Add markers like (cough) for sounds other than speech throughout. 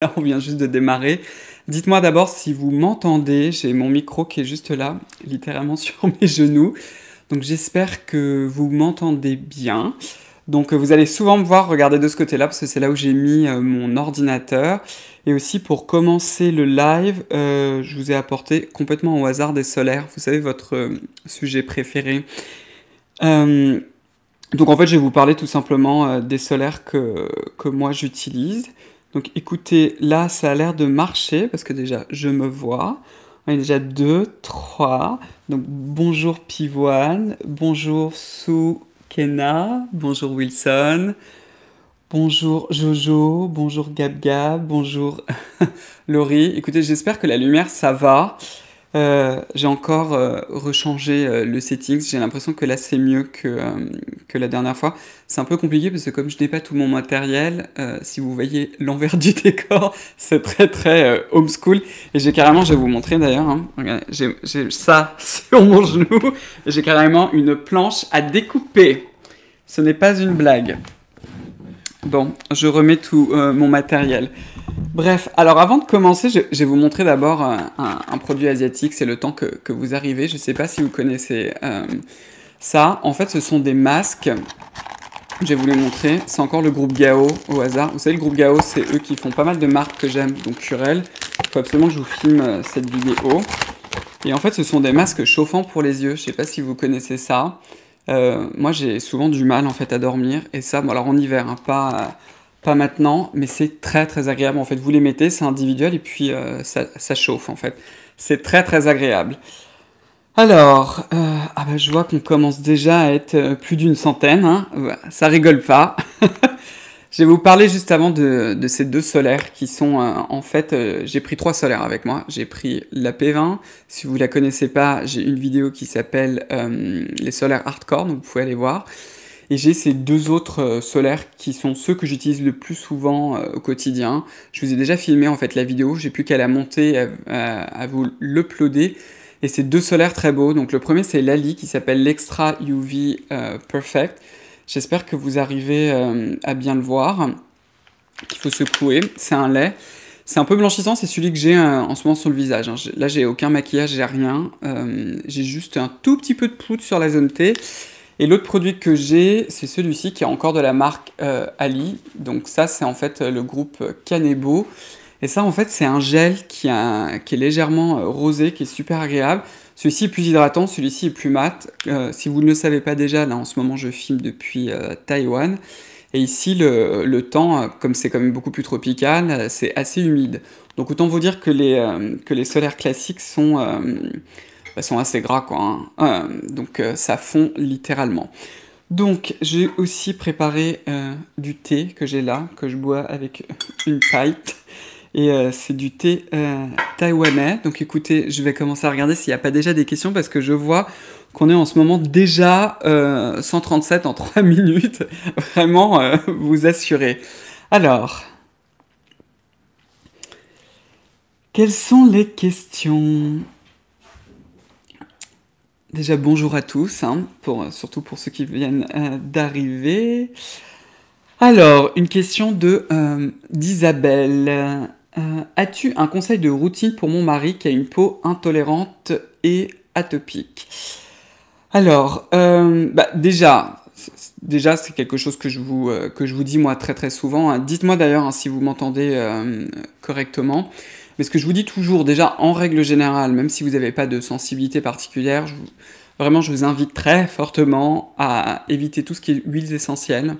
(laughs) on vient juste de démarrer. Dites-moi d'abord si vous m'entendez. J'ai mon micro qui est juste là, littéralement (laughs) sur mes genoux. Donc j'espère que vous m'entendez bien. Donc vous allez souvent me voir regarder de ce côté-là parce que c'est là où j'ai mis euh, mon ordinateur. Et aussi pour commencer le live, euh, je vous ai apporté complètement au hasard des solaires. Vous savez, votre euh, sujet préféré. donc en fait, je vais vous parler tout simplement des solaires que moi j'utilise. Donc écoutez, là, ça a l'air de marcher parce que déjà, je me vois. On est déjà deux, trois. Donc bonjour Pivoine, bonjour Soukena, bonjour Wilson, bonjour Jojo, bonjour Gab Gab, bonjour (laughs) Laurie. Écoutez, j'espère que la lumière, ça va. Euh, j'ai encore euh, rechangé euh, le settings. J'ai l'impression que là, c'est mieux que, que la dernière fois. C'est un peu compliqué parce que comme je n'ai pas tout mon matériel, si vous voyez (laughs) l'envers du décor, (laughs) c'est très très homeschool. Et j'ai carrément, je vais vous montrer d'ailleurs, hein. j'ai ça (laughs) sur mon genou. J'ai carrément une planche à découper. Ce n'est pas une blague. Bon, je remets tout euh, mon matériel. Bref, alors avant de commencer, je, vais vous montrer d'abord euh, un, produit asiatique. C'est le temps que, vous arrivez. Je ne sais pas si vous connaissez euh, ça. En fait, ce sont des masques. Je vais vous les montrer. C'est encore le groupe Gao au hasard. Vous savez, le groupe Gao, c'est eux qui font pas mal de marques que j'aime, donc Curel. Il faut absolument que je vous filme cette vidéo. Et en fait, ce sont des masques chauffants pour les yeux. Je ne sais pas si vous connaissez ça. Euh, moi, j'ai souvent du mal en fait à dormir et ça, alors en hiver, hein, pas, maintenant, mais c'est très très agréable. En fait, vous les mettez, c'est individuel et puis euh, ça, chauffe en fait. C'est très très agréable. Alors, euh, ah bah, je vois qu'on commence déjà à être plus d'une centaine. Hein. Ça rigole pas. (laughs) Je vais vous parler juste avant de, ces deux solaires qui sont euh, en fait, euh, j'ai pris trois solaires avec moi. J'ai pris la P20. Si vous ne la connaissez pas, j'ai une vidéo qui s'appelle euh, les solaires hardcore, donc vous pouvez aller voir. Et j'ai ces deux autres solaires qui sont ceux que j'utilise le plus souvent au quotidien. Je vous ai déjà filmé en fait la vidéo, j'ai plus qu'à la monter, à, vous l'uploader. Et ces deux solaires très beaux. Donc le premier c'est Lali qui s'appelle l'Extra UV Perfect. J'espère que vous arrivez euh, à bien le voir. Il faut secouer. C'est un lait. C'est un peu blanchissant, c'est celui que j'ai euh, en ce moment sur le visage. Hein. Là, j'ai aucun maquillage, j'ai rien. Euh, j'ai juste un tout petit peu de poudre sur la zone T. Et l'autre produit que j'ai, c'est celui-ci qui est encore de la marque Ali. Donc ça, c'est en fait le groupe Canebo. Et ça, en fait, c'est un gel qui est légèrement rosé, qui est super agréable. Celui-ci est plus hydratant, celui-ci est plus mat. Euh, si vous ne le savez pas déjà, là en ce moment je filme depuis euh, Taïwan. Et ici, le, temps, euh, comme c'est quand même beaucoup plus tropical, c'est assez humide. Donc autant vous dire que les, que les solaires classiques sont, bah, sont assez gras. Quoi, hein. donc ça fond littéralement. Donc j'ai aussi préparé du thé que j'ai là, que je bois avec une pipe. Et euh, c'est du thé euh, taïwanais. Donc écoutez, je vais commencer à regarder s'il n'y a pas déjà des questions parce que je vois qu'on est en ce moment déjà 137 euh, en 3 (laughs) minutes. Vraiment, vous assurez. Alors, quelles sont les questions Déjà, bonjour à tous, hein, pour, surtout pour ceux qui viennent d'arriver. Alors, une question de d'Isabelle. Euh, as-tu un conseil de routine pour mon mari qui a une peau intolérante et atopique Alors, euh, bah, déjà, déjà c'est quelque chose que je, vous, euh, que je vous dis moi très très souvent. Hein. Dites-moi d'ailleurs hein, si vous m'entendez correctement. Mais ce que je vous dis toujours, déjà en règle générale, même si vous n'avez pas de sensibilité particulière, vraiment je vous invite très fortement à éviter tout ce qui est huiles essentielles,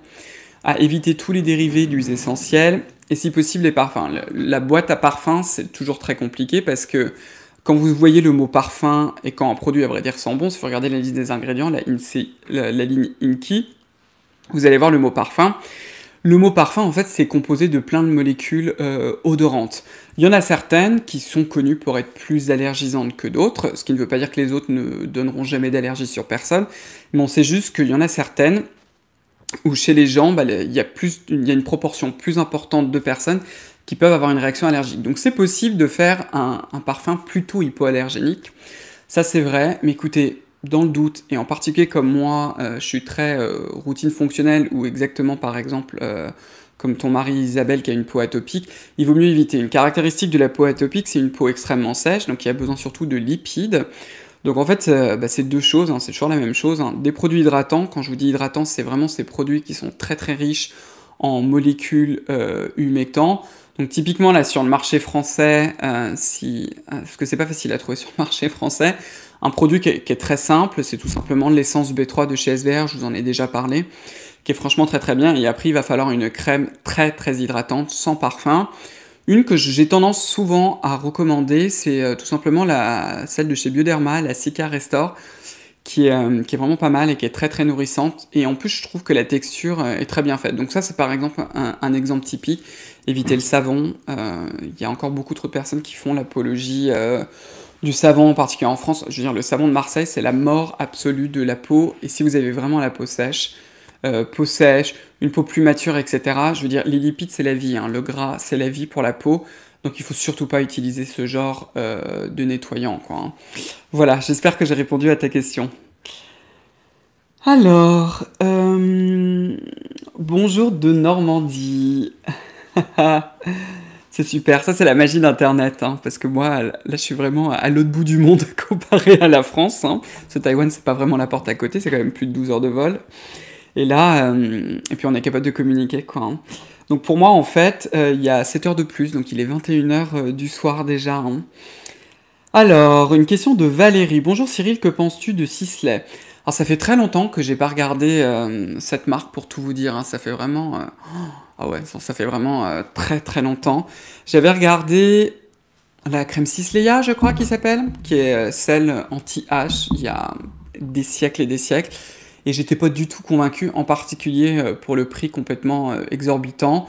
à éviter tous les dérivés d'huiles essentielles et si possible, les parfums. La boîte à parfums, c'est toujours très compliqué parce que quand vous voyez le mot parfum et quand un produit, à vrai dire, sent bon, si vous regardez la liste des ingrédients, la, la, ligne INKI, vous allez voir le mot parfum. Le mot parfum, en fait, c'est composé de plein de molécules euh, odorantes. Il y en a certaines qui sont connues pour être plus allergisantes que d'autres, ce qui ne veut pas dire que les autres ne donneront jamais d'allergie sur personne, mais on sait juste qu'il y en a certaines ou chez les gens, bah, il, y a plus, il une proportion plus importante de personnes qui peuvent avoir une réaction allergique. Donc c'est possible de faire un, parfum plutôt hypoallergénique. Ça c'est vrai, mais écoutez, dans le doute, et en particulier comme moi, euh, je suis très euh, routine fonctionnelle, ou exactement par exemple euh, comme ton mari Isabelle qui a une peau atopique, il vaut mieux éviter. Une caractéristique de la peau atopique, c'est une peau extrêmement sèche, donc il y a besoin surtout de lipides. Donc en fait, euh, bah, c'est deux choses, hein, c'est toujours la même chose. Hein. Des produits hydratants, quand je vous dis hydratants, c'est vraiment ces produits qui sont très très riches en molécules euh, Donc typiquement là sur le marché français, euh, si, euh, parce que c'est pas facile à trouver sur le (laughs) marché français, un produit qui est, qui est très simple, c'est tout simplement l'essence B3 de chez SVR, je vous en ai déjà parlé, qui est franchement très très bien. Et après il va falloir une crème très très hydratante, sans parfum. Une que j'ai tendance souvent à recommander, c'est euh, tout simplement la, celle de chez Bioderma, la Sika Restore, euh, qui est, vraiment pas mal et qui est très très nourrissante. Et en plus, je trouve que la texture euh, est très bien faite. Donc ça, c'est par exemple un, exemple typique. Évitez le savon. Il y a encore beaucoup trop de personnes qui font l'apologie du savon, en particulier en France. Je veux dire, le savon de Marseille, c'est la mort absolue de la peau. Et si vous avez vraiment la peau sèche, peau sèche, une peau plus mature, etc. Je veux dire, les lipides, c'est la vie, hein. le gras, c'est la vie pour la peau. Donc il ne faut surtout pas utiliser ce genre euh, de nettoyant. Hein. Voilà, j'espère que j'ai répondu à ta question. Alors, euh, bonjour de Normandie. (laughs) c'est super, ça c'est la magie d'Internet, hein, parce que moi là je suis vraiment à l'autre bout du monde (laughs) comparé à la France. Ce Taïwan c'est pas vraiment la porte à côté, c'est quand même plus de 12 heures de vol. Et là, euh, et puis on est capable de communiquer, quoi. Hein. Donc pour moi, en fait, euh, il y a 7 heures de plus, donc il est 21h euh, du soir déjà. Hein. Alors, une question de Valérie. Bonjour Cyril, que penses-tu de Sisley Alors ça fait très longtemps que j'ai pas regardé cette marque pour tout vous dire. Hein. Ça fait vraiment, oh, ah ouais, ça, fait vraiment très très longtemps. J'avais regardé la crème Sisleya, je crois, qui s'appelle, qui est celle anti-H. Il y a des siècles et des siècles et j'étais pas du tout convaincu, en particulier euh, pour le prix complètement euh, exorbitant.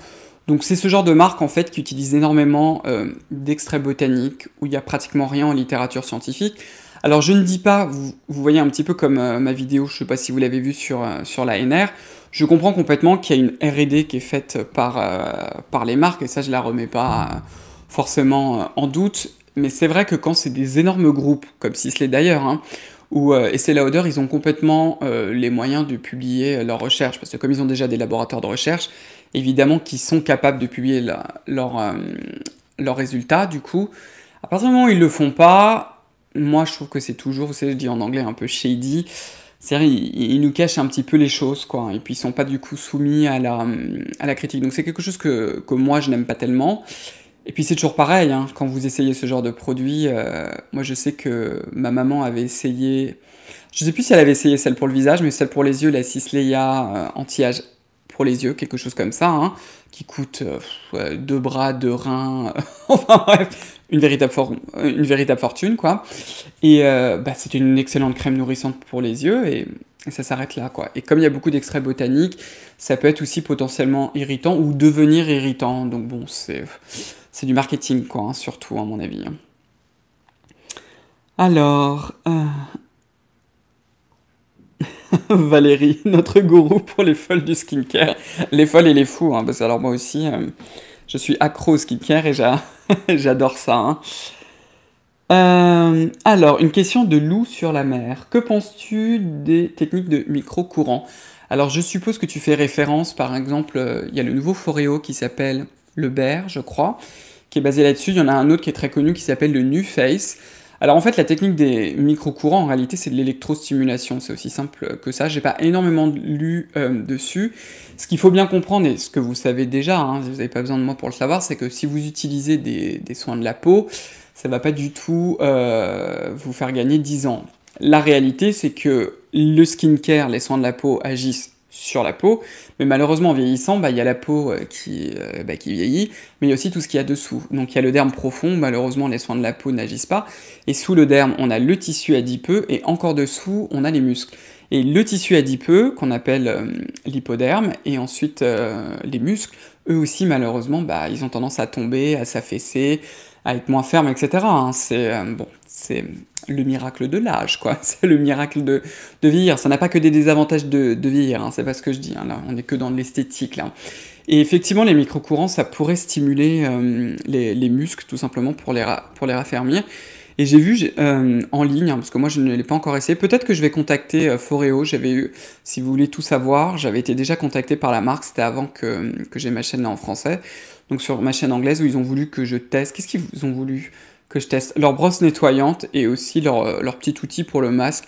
Donc c'est ce genre de marque en fait qui utilise énormément euh, d'extraits botaniques où il n'y a pratiquement rien en littérature scientifique. Alors je ne dis pas, vous, voyez un petit peu comme ma vidéo, je ne sais pas si vous l'avez vue sur, sur la NR, je comprends complètement qu'il y a une RD qui est faite par, par les marques et ça je la remets pas forcément en doute. Mais c'est vrai que quand c'est des énormes groupes, comme si Sisley d'ailleurs, hein, où euh, c'est la Lauder, ils ont complètement euh, les moyens de publier euh, leurs recherches, parce que comme ils ont déjà des laboratoires de recherche, évidemment qu'ils sont capables de publier leurs leur, résultats, du coup, à partir du moment où ils le font pas, moi je trouve que c'est toujours, vous savez, je dis en anglais un peu shady, c'est-à-dire ils, ils, nous cachent un petit peu les choses, quoi, et puis ils sont pas du coup soumis à la, à la critique. Donc c'est quelque chose que, que moi je n'aime pas tellement. Et puis c'est toujours pareil, hein. quand vous essayez ce genre de produit, euh, moi je sais que ma maman avait essayé, je sais plus si elle avait essayé celle pour le visage, mais celle pour les yeux, la Cisleia euh, anti-âge pour les yeux, quelque chose comme ça, hein, qui coûte euh, deux bras, deux reins, (laughs) enfin bref, une véritable, fortune quoi. Et bah, c'est une excellente crème nourrissante pour les yeux et et ça s'arrête là, quoi. Et comme il y a beaucoup d'extraits botaniques, ça peut être aussi potentiellement irritant ou devenir irritant. Donc bon, c'est c'est du marketing, quoi, hein, surtout, à mon avis. Hein. Alors, euh, (laughs) Valérie, notre gourou pour les folles du skincare. Les folles et les fous, hein, parce que alors moi aussi, euh, je suis accro au skincare et (laughs) j'adore ça. Euh, alors, une question de Lou sur la mer. Que penses-tu des techniques de micro-courant Alors, je suppose que tu fais référence, par exemple, il y a le nouveau Foreo qui s'appelle le Bear, je crois, qui est basé là-dessus. Il y en a un autre qui est très connu qui s'appelle le New Face. Alors en fait, la technique des micro-courants, en réalité, c'est de l'électrostimulation. C'est aussi simple que ça. J'ai pas énormément lu euh, dessus. Ce qu'il faut bien comprendre, et ce que vous savez déjà, hein, vous n'avez pas besoin de moi pour le savoir, c'est que si vous utilisez des, soins de la peau, ça va pas du tout euh, vous faire gagner 10 ans. La réalité, c'est que le skincare, les soins de la peau agissent sur la peau, mais malheureusement en vieillissant, bah, il y a la peau euh, qui, euh, bah, qui vieillit, mais il y a aussi tout ce qu'il y a dessous. Donc il y a le derme profond, malheureusement les soins de la peau n'agissent pas, et sous le derme, on a le tissu adipeux, et encore dessous, on a les muscles. Et le tissu adipeux, qu'on appelle euh, l'hypoderme, et ensuite les muscles, eux aussi malheureusement, bah, ils ont tendance à tomber, à s'affaisser, à être moins fermes, etc. Hein. c'est bon, c'est le miracle de l'âge, quoi. (laughs) C'est le miracle de, de vieillir. Ça n'a pas que des désavantages de, de vieillir, hein, c'est pas ce que je dis. Hein, là, on n'est que dans l'esthétique, là. Et effectivement, les micro-courants, ça pourrait stimuler euh, les, les, muscles, tout simplement, pour les, pour les raffermir. Et j'ai vu euh, en ligne, hein, parce que moi je ne l'ai pas encore essayé, peut-être que je vais contacter euh, Foreo. J'avais eu, si vous voulez tout savoir, j'avais été déjà contacté par la marque, c'était avant que, que j'ai ma chaîne en français. Donc sur ma chaîne anglaise où ils ont voulu que je teste. Qu'est-ce qu'ils ont voulu que je teste. Leur brosse nettoyante et aussi leur, euh, petit outil pour le masque,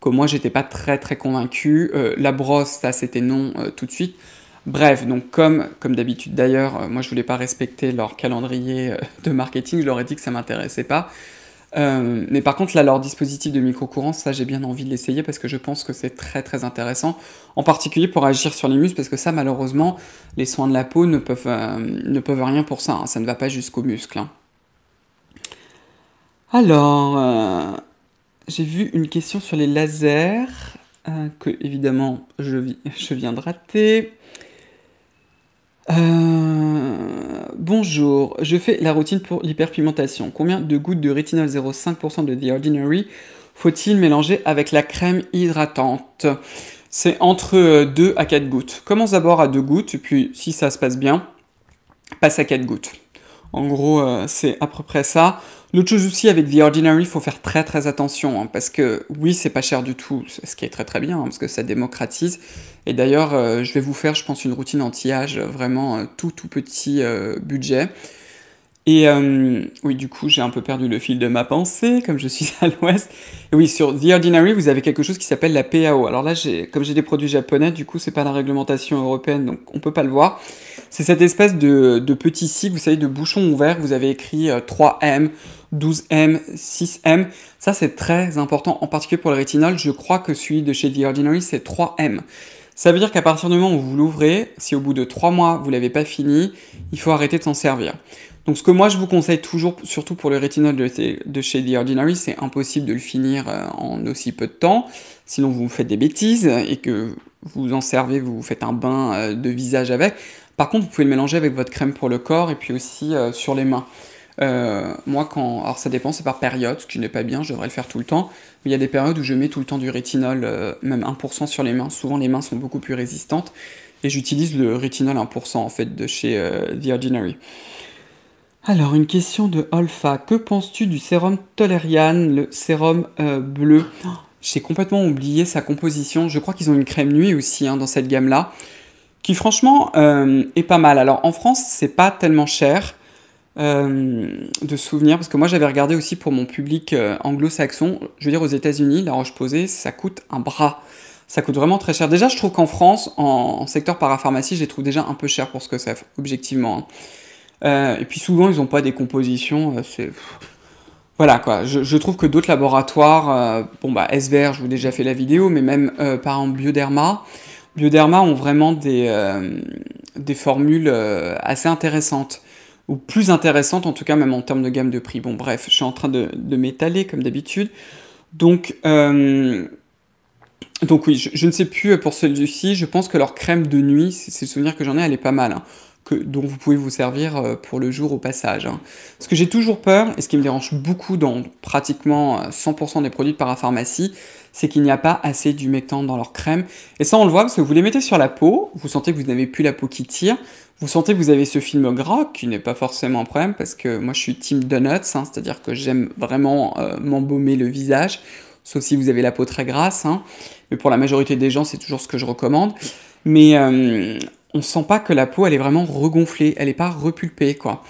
que moi j'étais pas très très convaincu. Euh, la brosse, ça c'était non euh, tout de suite. Bref, donc comme, comme d'habitude d'ailleurs, moi je voulais pas respecter leur calendrier de marketing, je leur ai dit que ça m'intéressait pas. mais par contre, là, leur dispositif de micro-courant, ça j'ai bien envie de l'essayer parce que je pense que c'est très très intéressant, en particulier pour agir sur les muscles, parce que ça malheureusement, les soins de la peau ne peuvent, ne peuvent rien pour ça, hein. ça ne va pas jusqu'aux muscles. Hein. Alors, euh, j'ai vu une question sur les lasers, euh, que évidemment (laughs) je, viens de rater. Euh, bonjour, je fais la routine pour l'hyperpigmentation. Combien de gouttes de rétinol 0,5% de The Ordinary faut-il mélanger avec la crème hydratante C'est entre 2 à 4 gouttes. Commence d'abord à 2 gouttes, puis si ça se passe bien, passe à 4 gouttes. En gros, euh, c'est à peu près ça. L'autre chose aussi, avec The Ordinary, il faut faire très très attention, hein, parce que oui, c'est pas cher du tout, ce qui est très très bien, hein, parce que ça démocratise. Et d'ailleurs, euh, je vais vous faire, je pense, une routine anti-âge, vraiment euh, tout tout petit budget. Et euh, oui, du coup, j'ai un peu perdu le fil de ma pensée, comme je suis à l'ouest. Oui, sur The Ordinary, vous avez quelque chose qui s'appelle la PAO. Alors là, comme j'ai des produits japonais, du coup, c'est pas la réglementation européenne, donc on peut pas le voir. C'est cette espèce de, petit cycle, vous savez, de bouchon ouvert, vous avez écrit 3M, 12M, 6M. Ça, c'est très important, en particulier pour le rétinol. Je crois que celui de chez The Ordinary, c'est 3M. Ça veut dire qu'à partir du moment où vous l'ouvrez, si au bout de 3 mois, vous l'avez pas fini, il faut arrêter de s'en servir. Donc ce que moi je vous conseille toujours, surtout pour le rétinol de, chez The Ordinary, c'est impossible de le finir euh, en aussi peu de temps, sinon vous faites des bêtises et que vous en servez, vous faites un bain euh, de visage avec. Par contre, vous pouvez le mélanger avec votre crème pour le corps et puis aussi euh, sur les mains. moi, quand. Alors, ça dépend, c'est par période, ce qui n'est pas bien, je devrais le faire tout le temps. Mais il y a des périodes où je mets tout le temps du rétinol, même 1% sur les mains. Souvent, les mains sont beaucoup plus résistantes. Et j'utilise le rétinol 1% en fait de chez The Ordinary. Alors, une question de Olfa. Que penses-tu du sérum Tolerian, le sérum euh, bleu J'ai complètement oublié sa composition. Je crois qu'ils ont une crème nuit aussi hein, dans cette gamme-là, qui franchement euh, est pas mal. Alors, en France, c'est pas tellement cher euh, de souvenir, parce que moi j'avais regardé aussi pour mon public anglo-saxon. Je veux dire, aux États-Unis, la roche-posée, ça coûte un bras. Ça coûte vraiment très cher. Déjà, je trouve qu'en France, en, secteur parapharmacie, je les trouve déjà un peu cher pour ce que ça fait, objectivement. Hein. Euh, et puis souvent, ils n'ont pas des compositions. Euh, voilà quoi, je, trouve que d'autres laboratoires, euh, bon bah SVR, je vous ai déjà fait la vidéo, mais même par exemple Bioderma, Bioderma ont vraiment des, formules assez intéressantes, ou plus intéressantes en tout cas, même en termes de gamme de prix. Bon bref, je suis en train de, m'étaler comme d'habitude. Donc, donc oui, je, ne sais plus pour celui-ci, je pense que leur crème de nuit, c'est le souvenir que j'en ai, elle est pas mal. Hein dont vous pouvez vous servir euh, pour le jour au passage. Hein. Ce que j'ai toujours peur, et ce qui me dérange beaucoup dans pratiquement 100% euh, des produits de parapharmacie, c'est qu'il n'y a pas assez d'humectant dans leur crème. Et ça, on le voit parce que vous les mettez sur la peau, vous sentez que vous n'avez plus la peau qui tire, vous sentez que vous avez ce film gras, qui n'est pas forcément un problème, parce que moi je suis team donuts, hein, c'est-à-dire que j'aime vraiment euh, m'embaumer le visage, sauf si vous avez la peau très grasse, hein. mais pour la majorité des gens, c'est toujours ce que je recommande. Mais on sent pas que la peau elle est vraiment regonflée, elle n'est pas repulpée quoi.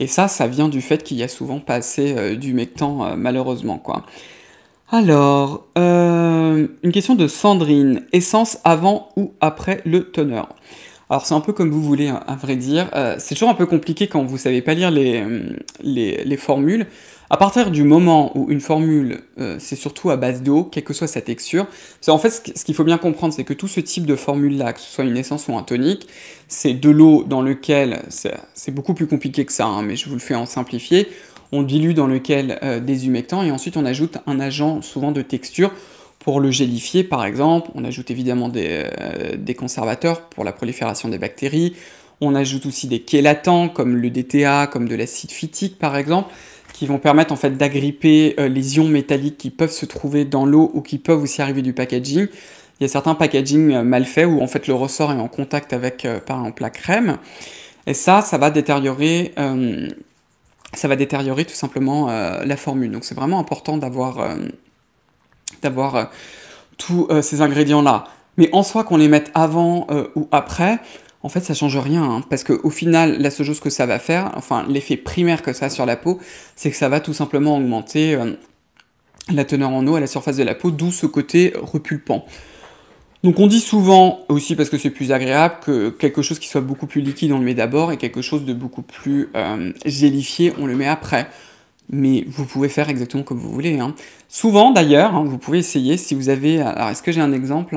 Et ça, ça vient du fait qu'il y a souvent pas assez euh, du d'humectant euh, malheureusement quoi. Alors, euh, une question de Sandrine. Essence avant ou après le toner Alors c'est un peu comme vous voulez, hein, à vrai dire. c'est toujours un peu compliqué quand vous savez pas lire les hum, formules. À partir du moment où une formule, euh, c'est surtout à base d'eau, quelle que soit sa texture, c'est en fait ce qu'il faut bien comprendre, c'est que tout ce type de formule-là, que ce soit une essence ou un tonique, c'est de l'eau dans lequel, c'est beaucoup plus compliqué que ça, hein, mais je vous le fais en simplifié, on dilue dans lequel euh, des humectants et ensuite on ajoute un agent souvent de texture pour le gélifier par exemple, on ajoute évidemment des, euh, conservateurs pour la prolifération des bactéries, on ajoute aussi des chélatants comme le DTA, comme de l'acide phytique par exemple qui vont permettre en fait d'agripper euh, les ions métalliques qui peuvent se trouver dans l'eau ou qui peuvent aussi arriver du packaging. Il y a certains packaging euh, mal faits où en fait le ressort est en contact avec euh, par exemple la crème. Et ça, ça va détériorer, ça va détériorer tout simplement la formule. Donc c'est vraiment important d'avoir d'avoir tous ces ingrédients-là. Mais en soi, qu'on les mette avant ou après, en fait, ça change rien, hein, parce qu'au final, la seule chose que ça va faire, enfin, l'effet primaire que ça a sur la peau, c'est que ça va tout simplement augmenter euh, la teneur en eau à la surface de la peau, d'où ce côté repulpant. Donc on dit souvent, aussi parce que c'est plus agréable, que quelque chose qui soit beaucoup plus liquide, on le met d'abord, et quelque chose de beaucoup plus euh, gélifié, on le met après. Mais vous pouvez faire exactement comme vous voulez. Hein. Souvent d'ailleurs, hein, vous pouvez essayer si vous avez... Alors est-ce que j'ai un exemple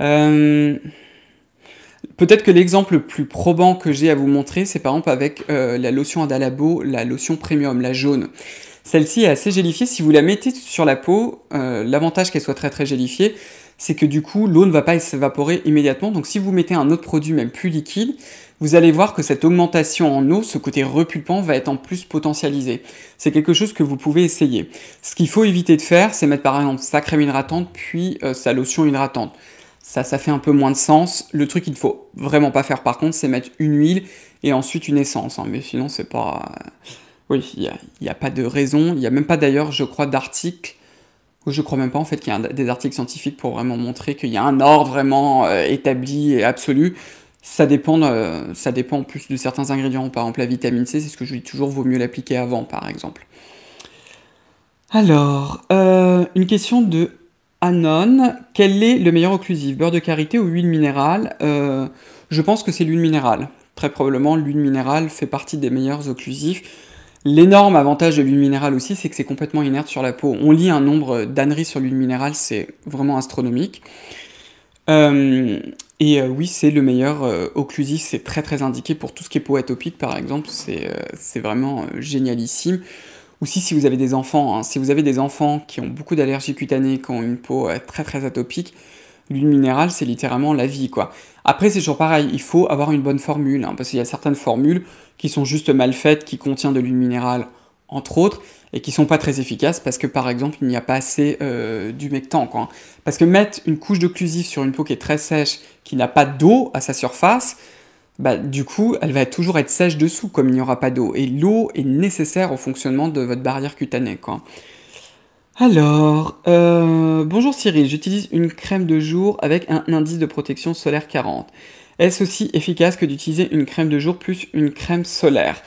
euh... Peut-être que l'exemple le plus probant que j'ai à vous montrer, c'est par exemple avec euh, la lotion Adalabo, la lotion premium, la jaune. Celle-ci est assez gélifiée. Si vous la mettez sur la peau, euh, l'avantage qu'elle soit très très gélifiée, c'est que du coup, l'eau ne va pas s'évaporer immédiatement. Donc si vous mettez un autre produit, même plus liquide, vous allez voir que cette augmentation en eau, ce côté repulpant, va être en plus potentialisé. C'est quelque chose que vous pouvez essayer. Ce qu'il faut éviter de faire, c'est mettre par exemple sa crème hydratante, puis euh, sa lotion hydratante ça, ça fait un peu moins de sens. Le truc qu'il ne faut vraiment pas faire par contre, c'est mettre une huile et ensuite une essence. Hein. Mais sinon, c'est pas. Euh, oui, il n'y a, pas de raison. Il n'y a même pas d'ailleurs, je crois, d'article. Ou je crois même pas en fait qu'il y a des articles scientifiques pour vraiment montrer qu'il y a un ordre vraiment euh, établi et absolu. Ça dépend, ça dépend en plus de certains ingrédients. Par exemple, la vitamine C, c'est ce que je dis toujours, vaut mieux l'appliquer avant, par exemple. Alors, euh, une question de Anon, quel est le meilleur occlusif Beurre de karité ou huile minérale euh, Je pense que c'est l'huile minérale. Très probablement, l'huile minérale fait partie des meilleurs occlusifs. L'énorme avantage de l'huile minérale aussi, c'est que c'est complètement inerte sur la peau. On lit un nombre d'âneries sur l'huile minérale, c'est vraiment astronomique. Euh, et euh, oui, c'est le meilleur occlusif, c'est très très indiqué pour tout ce qui est peau atopique par exemple, c'est vraiment génialissime si vous avez des enfants, hein, si vous avez des enfants qui ont beaucoup d'allergies cutanées, qui ont une peau euh, très très atopique, l'huile minérale, c'est littéralement la vie, quoi. Après, c'est toujours pareil, il faut avoir une bonne formule, hein, parce qu'il y a certaines formules qui sont juste mal faites, qui contiennent de l'huile minérale, entre autres, et qui sont pas très efficaces parce que, par exemple, il n'y a pas assez euh, du mectan. Hein. Parce que mettre une couche d'occlusive sur une peau qui est très sèche, qui n'a pas d'eau à sa surface, bah, du coup, elle va toujours être sèche dessous, comme il n'y aura pas d'eau. Et l'eau est nécessaire au fonctionnement de votre barrière cutanée, Alors, euh, bonjour Cyril, j'utilise une crème de jour avec un indice de protection solaire 40. Est-ce aussi efficace que d'utiliser une crème de jour plus une crème solaire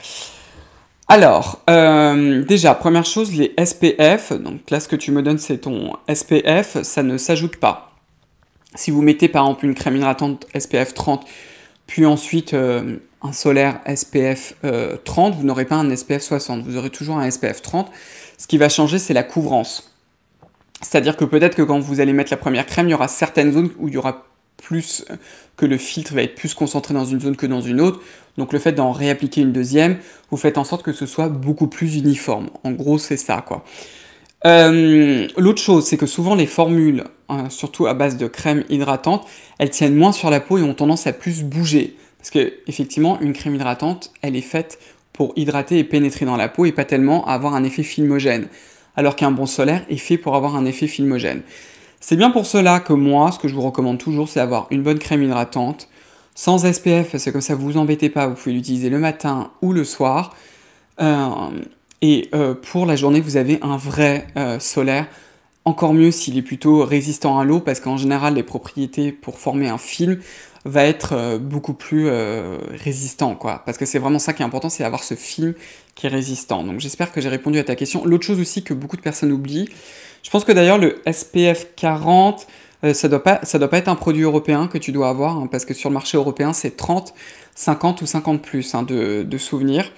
alors, euh, déjà, première chose, les SPF. Donc là, ce que tu me donnes, c'est ton SPF. Ça ne s'ajoute pas. Si vous mettez par exemple une crème hydratante SPF 30 puis ensuite, euh, un solaire SPF 30, euh, vous n'aurez pas un SPF 60, vous aurez toujours un SPF 30. Ce qui va changer, c'est la couvrance. C'est-à-dire que peut-être que quand vous allez mettre la première crème, il y aura certaines zones où il y aura plus euh, que le filtre va être plus concentré dans une zone que dans une autre. Donc le fait d'en réappliquer une deuxième, vous faites en sorte que ce soit beaucoup plus uniforme. En gros, c'est ça quoi. Euh, l'autre chose, c'est que souvent les formules, hein, surtout à base de crème hydratante, elles tiennent moins sur la peau et ont tendance à plus bouger. Parce que effectivement, une crème hydratante, elle est faite pour hydrater et pénétrer dans la peau et pas tellement avoir un effet filmogène. Alors qu'un bon solaire est fait pour avoir un effet filmogène. C'est bien pour cela que moi, ce que je vous recommande toujours, c'est d'avoir une bonne crème hydratante, sans SPF, C'est que comme ça vous vous embêtez pas, vous pouvez l'utiliser le matin ou le soir. Euh, et euh, pour la journée, vous avez un vrai euh, solaire. Encore mieux s'il est plutôt résistant à l'eau, parce qu'en général, les propriétés pour former un film va être euh, beaucoup plus résistant, quoi. Parce que c'est vraiment ça qui est important, c'est avoir ce film qui est résistant. Donc j'espère que j'ai répondu à ta question. L'autre chose aussi que beaucoup de personnes oublient, je pense que d'ailleurs le SPF 40, ça doit pas, ça doit pas être un produit européen que tu dois avoir, hein, parce que sur le marché européen, c'est 30, 50 ou 50 plus hein, de, de souvenirs.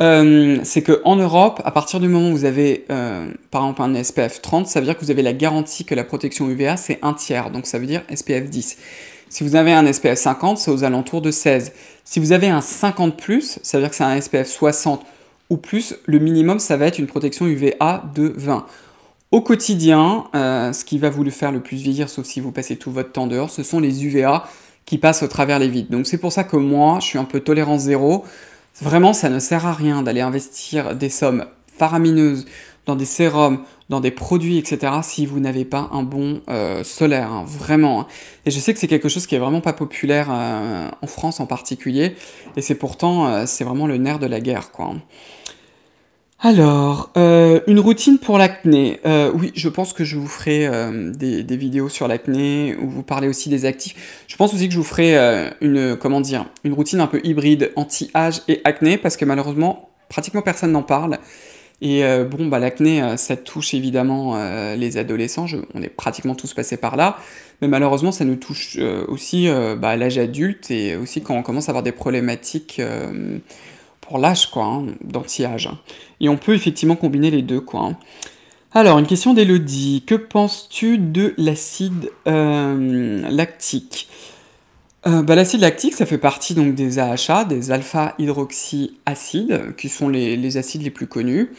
Euh, c'est c'est qu'en Europe, à partir du moment où vous avez, euh, par exemple, un SPF 30, ça veut dire que vous avez la garantie que la protection UVA, c'est un tiers. Donc ça veut dire SPF 10. Si vous avez un SPF 50, c'est aux alentours de 16. Si vous avez un 50+, ça veut dire que c'est un SPF 60 ou plus, le minimum, ça va être une protection UVA de 20. Au quotidien, euh, ce qui va vous le faire le plus vieillir, sauf si vous passez tout votre temps dehors, ce sont les UVA qui passent au travers les vides. Donc c'est pour ça que moi, je suis un peu tolérant zéro. Vraiment, ça ne sert à rien d'aller investir des sommes faramineuses dans des sérums, dans des produits, etc., si vous n'avez pas un bon euh, solaire, hein, vraiment. Hein. Et je sais que c'est quelque chose qui est vraiment pas populaire euh, en France en particulier, et c'est pourtant, euh, c'est vraiment le nerf de la guerre, quoi. Hein. Alors, euh, une routine pour l'acné. Euh, oui, je pense que je vous ferai euh, des, vidéos sur l'acné où vous parlez aussi des actifs. Je pense aussi que je vous ferai une, comment dire, une routine un peu hybride, anti-âge et acné, parce que malheureusement, pratiquement personne n'en parle. Et bon, bah, l'acné, ça touche évidemment les adolescents, on est pratiquement tous passés par là, mais malheureusement, ça nous touche aussi bah, à l'âge adulte et aussi quand on commence à avoir des problématiques pour l'âge quoi, hein, d'anti-âge. Et on peut effectivement combiner les deux quoi. Hein. Alors, une question d'Élodie. Que penses-tu de l'acide euh, lactique euh, bah, L'acide lactique, ça fait partie donc des AHA, des alpha-hydroxyacides, qui sont les, les, acides les plus connus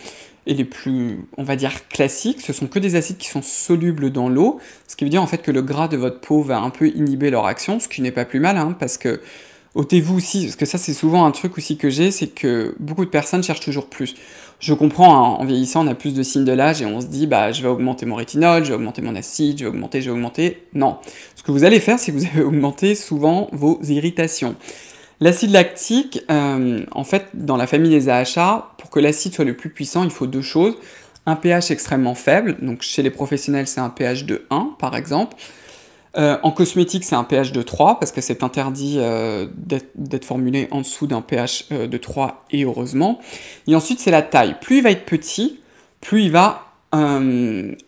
et les plus, on va dire, classiques. Ce sont que des acides qui sont solubles dans l'eau, ce qui veut dire en fait que le gras de votre peau va un peu inhiber leur action, ce qui n'est pas plus mal, hein, parce que ôtez-vous aussi, parce que ça c'est souvent un truc aussi que j'ai, c'est que beaucoup de personnes cherchent toujours plus. Je comprends, hein, en vieillissant, on a plus de signes de l'âge et on se dit, bah, je vais augmenter mon rétinol, je vais augmenter mon acide, je vais augmenter, je vais augmenter. Non. Ce que vous allez faire, c'est que vous allez (laughs) augmenter souvent vos irritations. L'acide lactique, euh, en fait, dans la famille des AHA, pour que l'acide soit le plus puissant, il faut deux choses. Un pH extrêmement faible, donc chez les professionnels, c'est un pH de 1, par exemple. Euh, en cosmétique, c'est un pH de 3 parce que c'est interdit euh, d'être formulé en dessous d'un pH euh, de 3 et heureusement. Et ensuite, c'est la taille. Plus il va être petit, plus il va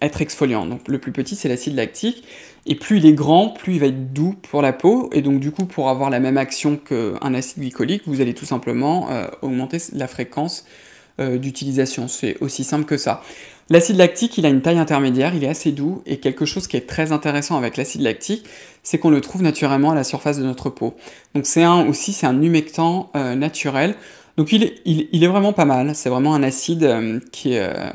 être exfoliant. Donc le plus petit, c'est l'acide lactique. Et plus il est grand, plus il va être doux pour la peau. Et donc du coup, pour avoir la même action qu'un acide glycolique, vous allez tout simplement augmenter la fréquence d'utilisation. C'est aussi simple que ça. L'acide lactique, il a une taille intermédiaire, il est assez doux, et quelque chose qui est très intéressant avec l'acide lactique, c'est qu'on le trouve naturellement à la surface de notre peau. Donc c'est un aussi, c'est un humectant euh, naturel. Donc il est, vraiment pas mal, c'est vraiment un acide euh, euh,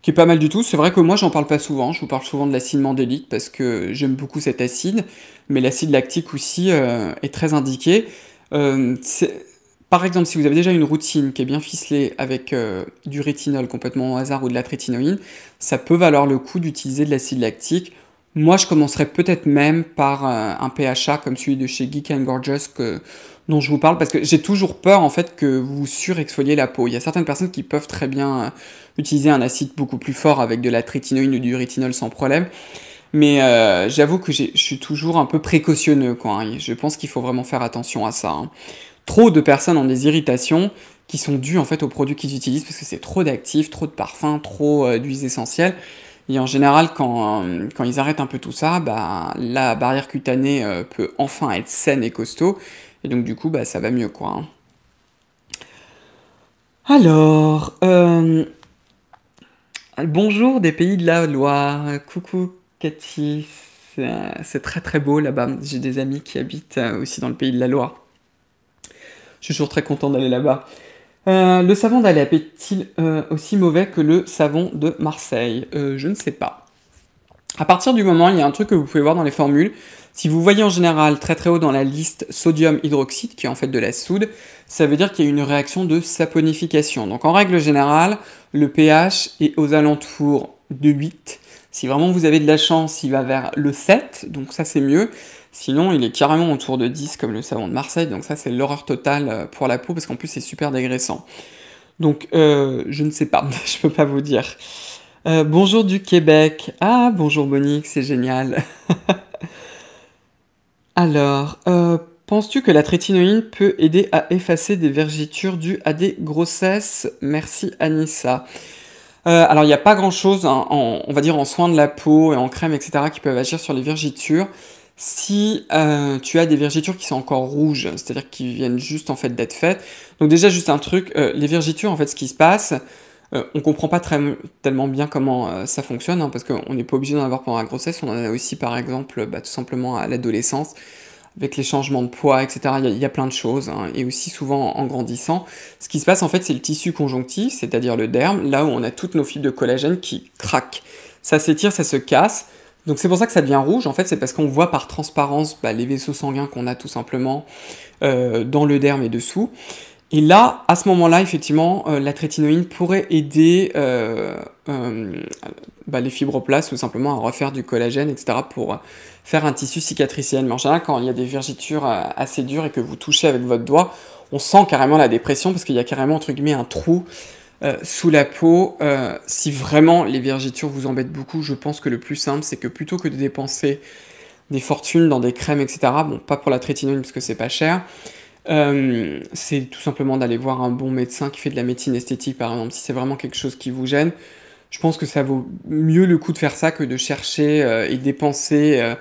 qui, est, pas mal du tout. C'est vrai que moi j'en parle pas souvent, je vous parle souvent de l'acide mandélique parce que j'aime beaucoup cet acide, mais l'acide lactique aussi est très indiqué. c'est par exemple, si vous avez déjà une routine qui est bien ficelée avec euh, du rétinol complètement au hasard ou de la trétinoïne, ça peut valoir le coup d'utiliser de l'acide lactique. Moi, je commencerai peut-être même par euh, un PHA comme celui de chez Geek and Gorgeous que, dont je vous parle, parce que j'ai toujours peur en fait que vous surexfoliez la peau. Il y a certaines personnes qui peuvent très bien euh, utiliser un acide beaucoup plus fort avec de la trétinoïne ou du rétinol sans problème. Mais j'avoue que je suis toujours un peu précautionneux. Quoi, hein. Je pense qu'il faut vraiment faire attention à ça. Hein trop de personnes ont des irritations qui sont dues en fait aux produits qu'ils utilisent parce que c'est trop d'actifs, trop de parfums, trop euh, d'huiles essentielles. Et en général, euh, quand, ils arrêtent un peu tout ça, bah, la barrière cutanée euh, peut enfin être saine et costaud. Et donc du coup, bah, ça va mieux quoi. Hein. Alors, bonjour des pays de la Loire. Coucou Cathy, c'est très très beau là-bas. J'ai des amis qui habitent aussi dans le pays de la Loire. Je suis toujours très content d'aller là-bas. Euh, le savon d'Alep est-il euh, aussi mauvais que le savon de Marseille euh, Je ne sais pas. À partir du moment, il y a un truc que vous pouvez voir dans les formules. Si vous voyez en général très très haut dans la liste sodium hydroxyde, qui est en fait de la soude, ça veut dire qu'il y a une réaction de saponification. Donc en règle générale, le pH est aux alentours de 8. Si vraiment vous avez de la chance, il va vers le 7, donc ça c'est mieux. Sinon, il est carrément autour de 10 comme le savon de Marseille, donc ça c'est l'horreur totale euh, pour la peau parce qu'en plus c'est super dégraissant. Donc euh, je ne sais pas, (laughs) je peux pas vous dire. Euh, bonjour du Québec. Ah bonjour Monique, c'est génial. (laughs) Alors, penses-tu que la trétinoïne peut aider à effacer des vergitures dues à des grossesses Merci Anissa. alors, il n'y a pas grand-chose, hein, on va dire, en soins de la peau et en crème, etc., qui peuvent agir sur les vergitures si euh, tu as des vergitures qui sont encore rouges, c'est-à-dire qui viennent juste en fait d'être faites. Donc déjà juste un truc, euh, les vergitures en fait ce qui se passe, euh, on comprend pas très, tellement bien comment ça fonctionne hein, parce qu'on n'est pas obligé d'en avoir pendant la grossesse, on en a aussi par exemple bah, tout simplement à l'adolescence avec les changements de poids, etc. Il y, a plein de choses, hein, et aussi souvent en grandissant. Ce qui se passe en fait c'est le tissu conjonctif, c'est-à-dire le derme, là où on a toutes nos fibres de collagène qui craquent. Ça s'étire, ça se casse. Donc c'est pour ça que ça devient rouge, en fait, c'est parce qu'on voit par transparence bah, les vaisseaux sanguins qu'on a tout simplement euh, dans le derme et dessous. Et là, à ce moment-là, effectivement, euh, la trétinoïne pourrait aider euh, bah, les fibroplastes tout simplement à refaire du collagène, etc., pour faire un tissu cicatriciel. Mais en général, quand il y a des vergitures assez dures et que vous touchez avec votre doigt, on sent carrément la dépression parce qu'il y a carrément, entre guillemets, un trou euh, sous la peau. Euh, si vraiment les vergitures vous embêtent beaucoup, je pense que le plus simple, c'est que plutôt que de dépenser des fortunes dans des crèmes, etc., bon, pas pour la trétinoïne, parce que c'est pas cher, euh, c'est tout simplement d'aller voir un bon médecin qui fait de la médecine esthétique, par exemple, si c'est vraiment quelque chose qui vous gêne. Je pense que ça vaut mieux le coup de faire ça que de chercher et dépenser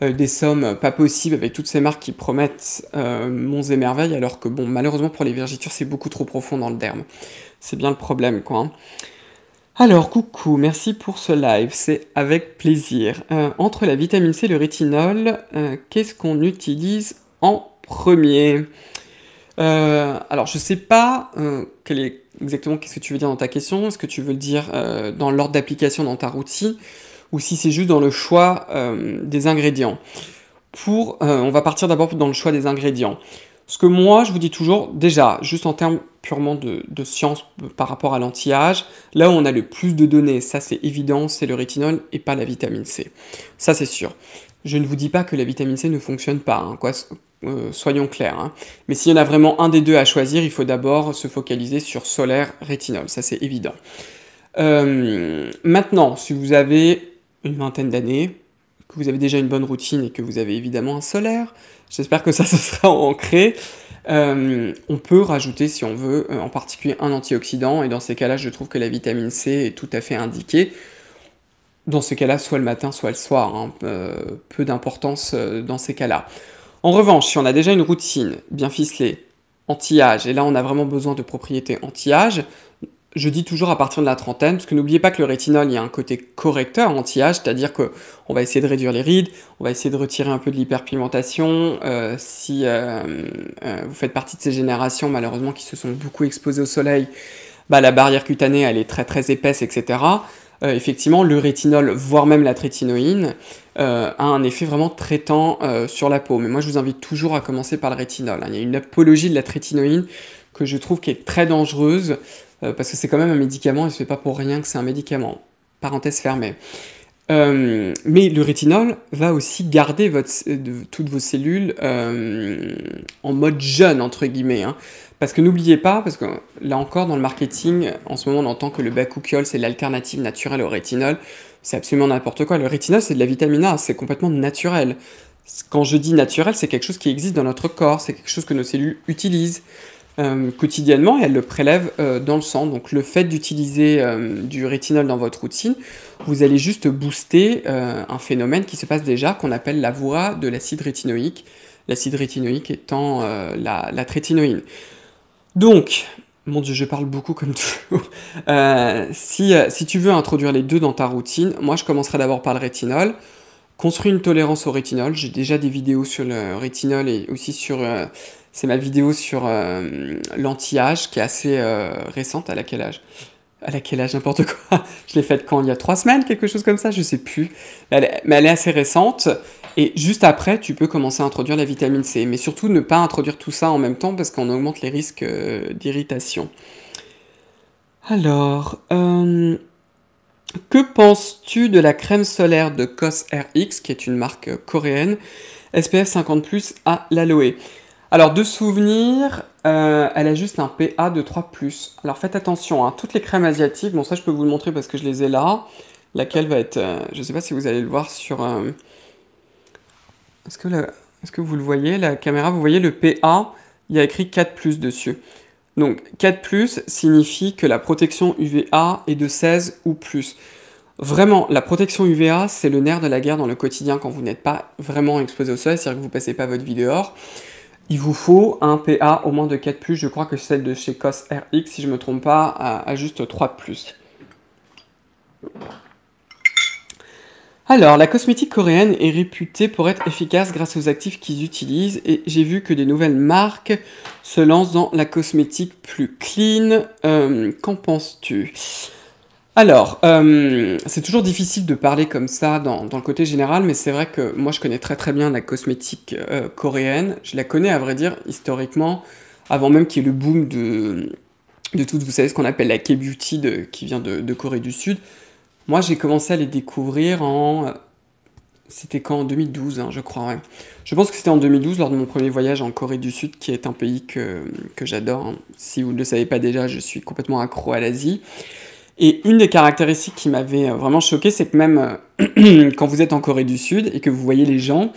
des sommes pas possibles avec toutes ces marques qui promettent monts et merveilles, alors que bon, malheureusement pour les vergitures, c'est beaucoup trop profond dans le derme. C'est bien le problème, quoi. Hein. Alors, coucou, merci pour ce live, c'est avec plaisir. Euh, entre la vitamine C et le rétinol, euh, qu'est-ce qu'on utilise en premier euh, alors, je ne sais pas est exactement qu'est-ce que tu veux dire dans ta question. Est-ce que tu veux le dire dans l'ordre d'application dans ta routine ou si c'est juste dans le choix des ingrédients. Pour, on va partir d'abord dans le choix des ingrédients. Ce que moi, je vous dis toujours, déjà, juste en termes purement de, science par rapport à l'anti-âge. Là où on a le plus de données, ça c'est évident, c'est le rétinol et pas la vitamine C. Ça c'est sûr. Je ne vous dis pas que la vitamine C ne fonctionne pas, hein, euh, soyons clairs. Hein. Mais s'il y en a vraiment un des deux à choisir, il faut d'abord se focaliser sur solaire rétinol, ça c'est évident. Euh, maintenant, si vous avez une vingtaine d'années, que vous avez déjà une bonne routine et que vous avez évidemment un solaire, j'espère que ça se (laughs) sera ancré. Euh, on peut rajouter, si on veut, euh, en particulier un antioxydant, et dans ces cas-là, je trouve que la vitamine C est tout à fait indiquée. Dans ces cas-là, soit le matin, soit le soir, hein, euh, peu d'importance dans ces cas-là. En revanche, si on a déjà une routine bien ficelée, anti-âge, et là on a vraiment besoin de propriétés anti-âge, je dis toujours à partir de la trentaine, parce que n'oubliez pas que le rétinol, il y a un côté correcteur anti-âge, c'est-à-dire que on va essayer de réduire les rides, on va essayer de retirer un peu de l'hyperpigmentation. Euh, si euh, euh, vous faites partie de ces générations, malheureusement, qui se sont beaucoup exposées au soleil, bah, la barrière cutanée, elle est très très épaisse, etc. effectivement, le rétinol, voire même la trétinoïne, a un effet vraiment traitant sur la peau. Mais moi, je vous invite toujours à commencer par le rétinol. Hein. Il y a une apologie de la trétinoïne que je trouve qui est très dangereuse. Euh, parce que c'est quand même un médicament, et ce n'est pas pour rien que c'est un médicament. Parenthèse fermée. Euh, mais le rétinol va aussi garder votre, toutes vos cellules euh, en mode jeune, entre guillemets. Hein. Parce que n'oubliez pas, parce que là encore dans le marketing, en ce moment on entend que le bakuchiol c'est l'alternative naturelle au rétinol. C'est absolument n'importe quoi. Le rétinol c'est de la vitamine A, c'est complètement naturel. Quand je dis naturel, c'est quelque chose qui existe dans notre corps, c'est quelque chose que nos cellules utilisent. Euh, quotidiennement et elle le prélève euh, dans le sang. Donc le fait d'utiliser euh, du rétinol dans votre routine, vous allez juste booster un phénomène qui se passe déjà, qu'on appelle la voie de l'acide rétinoïque, l'acide rétinoïque étant la, trétinoïne. Donc, mon Dieu, je parle beaucoup comme (laughs) tout. si, si tu veux introduire les deux dans ta routine, moi je commencerai d'abord par le rétinol. Construis une tolérance au rétinol. J'ai déjà des vidéos sur le rétinol et aussi sur c'est ma vidéo sur euh, l'anti-âge qui est assez euh, récente. À laquelle âge À laquelle âge N'importe quoi. (laughs) je l'ai faite quand Il y a trois semaines, quelque chose comme ça Je ne sais plus. mais elle est assez récente. Et juste après, tu peux commencer à introduire la vitamine C. Mais surtout, ne pas introduire tout ça en même temps parce qu'on augmente les risques euh, d'irritation. Alors, que penses-tu de la crème solaire de COS RX, qui est une marque coréenne, SPF 50 à l'aloe alors, de souvenir, euh, elle a juste un PA de 3. Alors, faites attention, à hein. toutes les crèmes asiatiques, bon, ça je peux vous le montrer parce que je les ai là. Laquelle va être. Euh, je ne sais pas si vous allez le voir sur. Euh, est-ce que, est que vous le voyez, la caméra Vous voyez le PA, il y a écrit 4 dessus. Donc, 4 signifie que la protection UVA est de 16 ou plus. Vraiment, la protection UVA, c'est le nerf de la guerre dans le quotidien quand vous n'êtes pas vraiment exposé au soleil, c'est-à-dire que vous ne passez pas votre vie dehors. Il vous faut un PA au moins de 4 plus. Je crois que celle de chez COS RX, si je ne me trompe pas, a, juste 3 plus. Alors, la cosmétique coréenne est réputée pour être efficace grâce aux actifs qu'ils utilisent et j'ai vu que des nouvelles marques se lancent dans la cosmétique plus clean. Euh, qu'en penses-tu alors, euh, c'est toujours difficile de parler comme ça dans, le côté général, mais c'est vrai que moi je connais très très bien la cosmétique euh, coréenne. Je la connais à vrai dire historiquement, avant même qu'il y ait le boom de, de tout, vous savez ce qu'on appelle la K-beauty qui vient de, Corée du Sud. Moi j'ai commencé à les découvrir en... C'était quand En 2012, hein, je crois, Je pense que c'était en 2012, lors de mon premier voyage en Corée du Sud, qui est un pays que, j'adore. Hein. Si vous ne le savez pas déjà, je suis complètement accro à l'Asie. Et une des caractéristiques qui m'avait euh, vraiment choqué, c'est que même euh, (clears throat) quand vous êtes en Corée du Sud et que vous voyez les gens,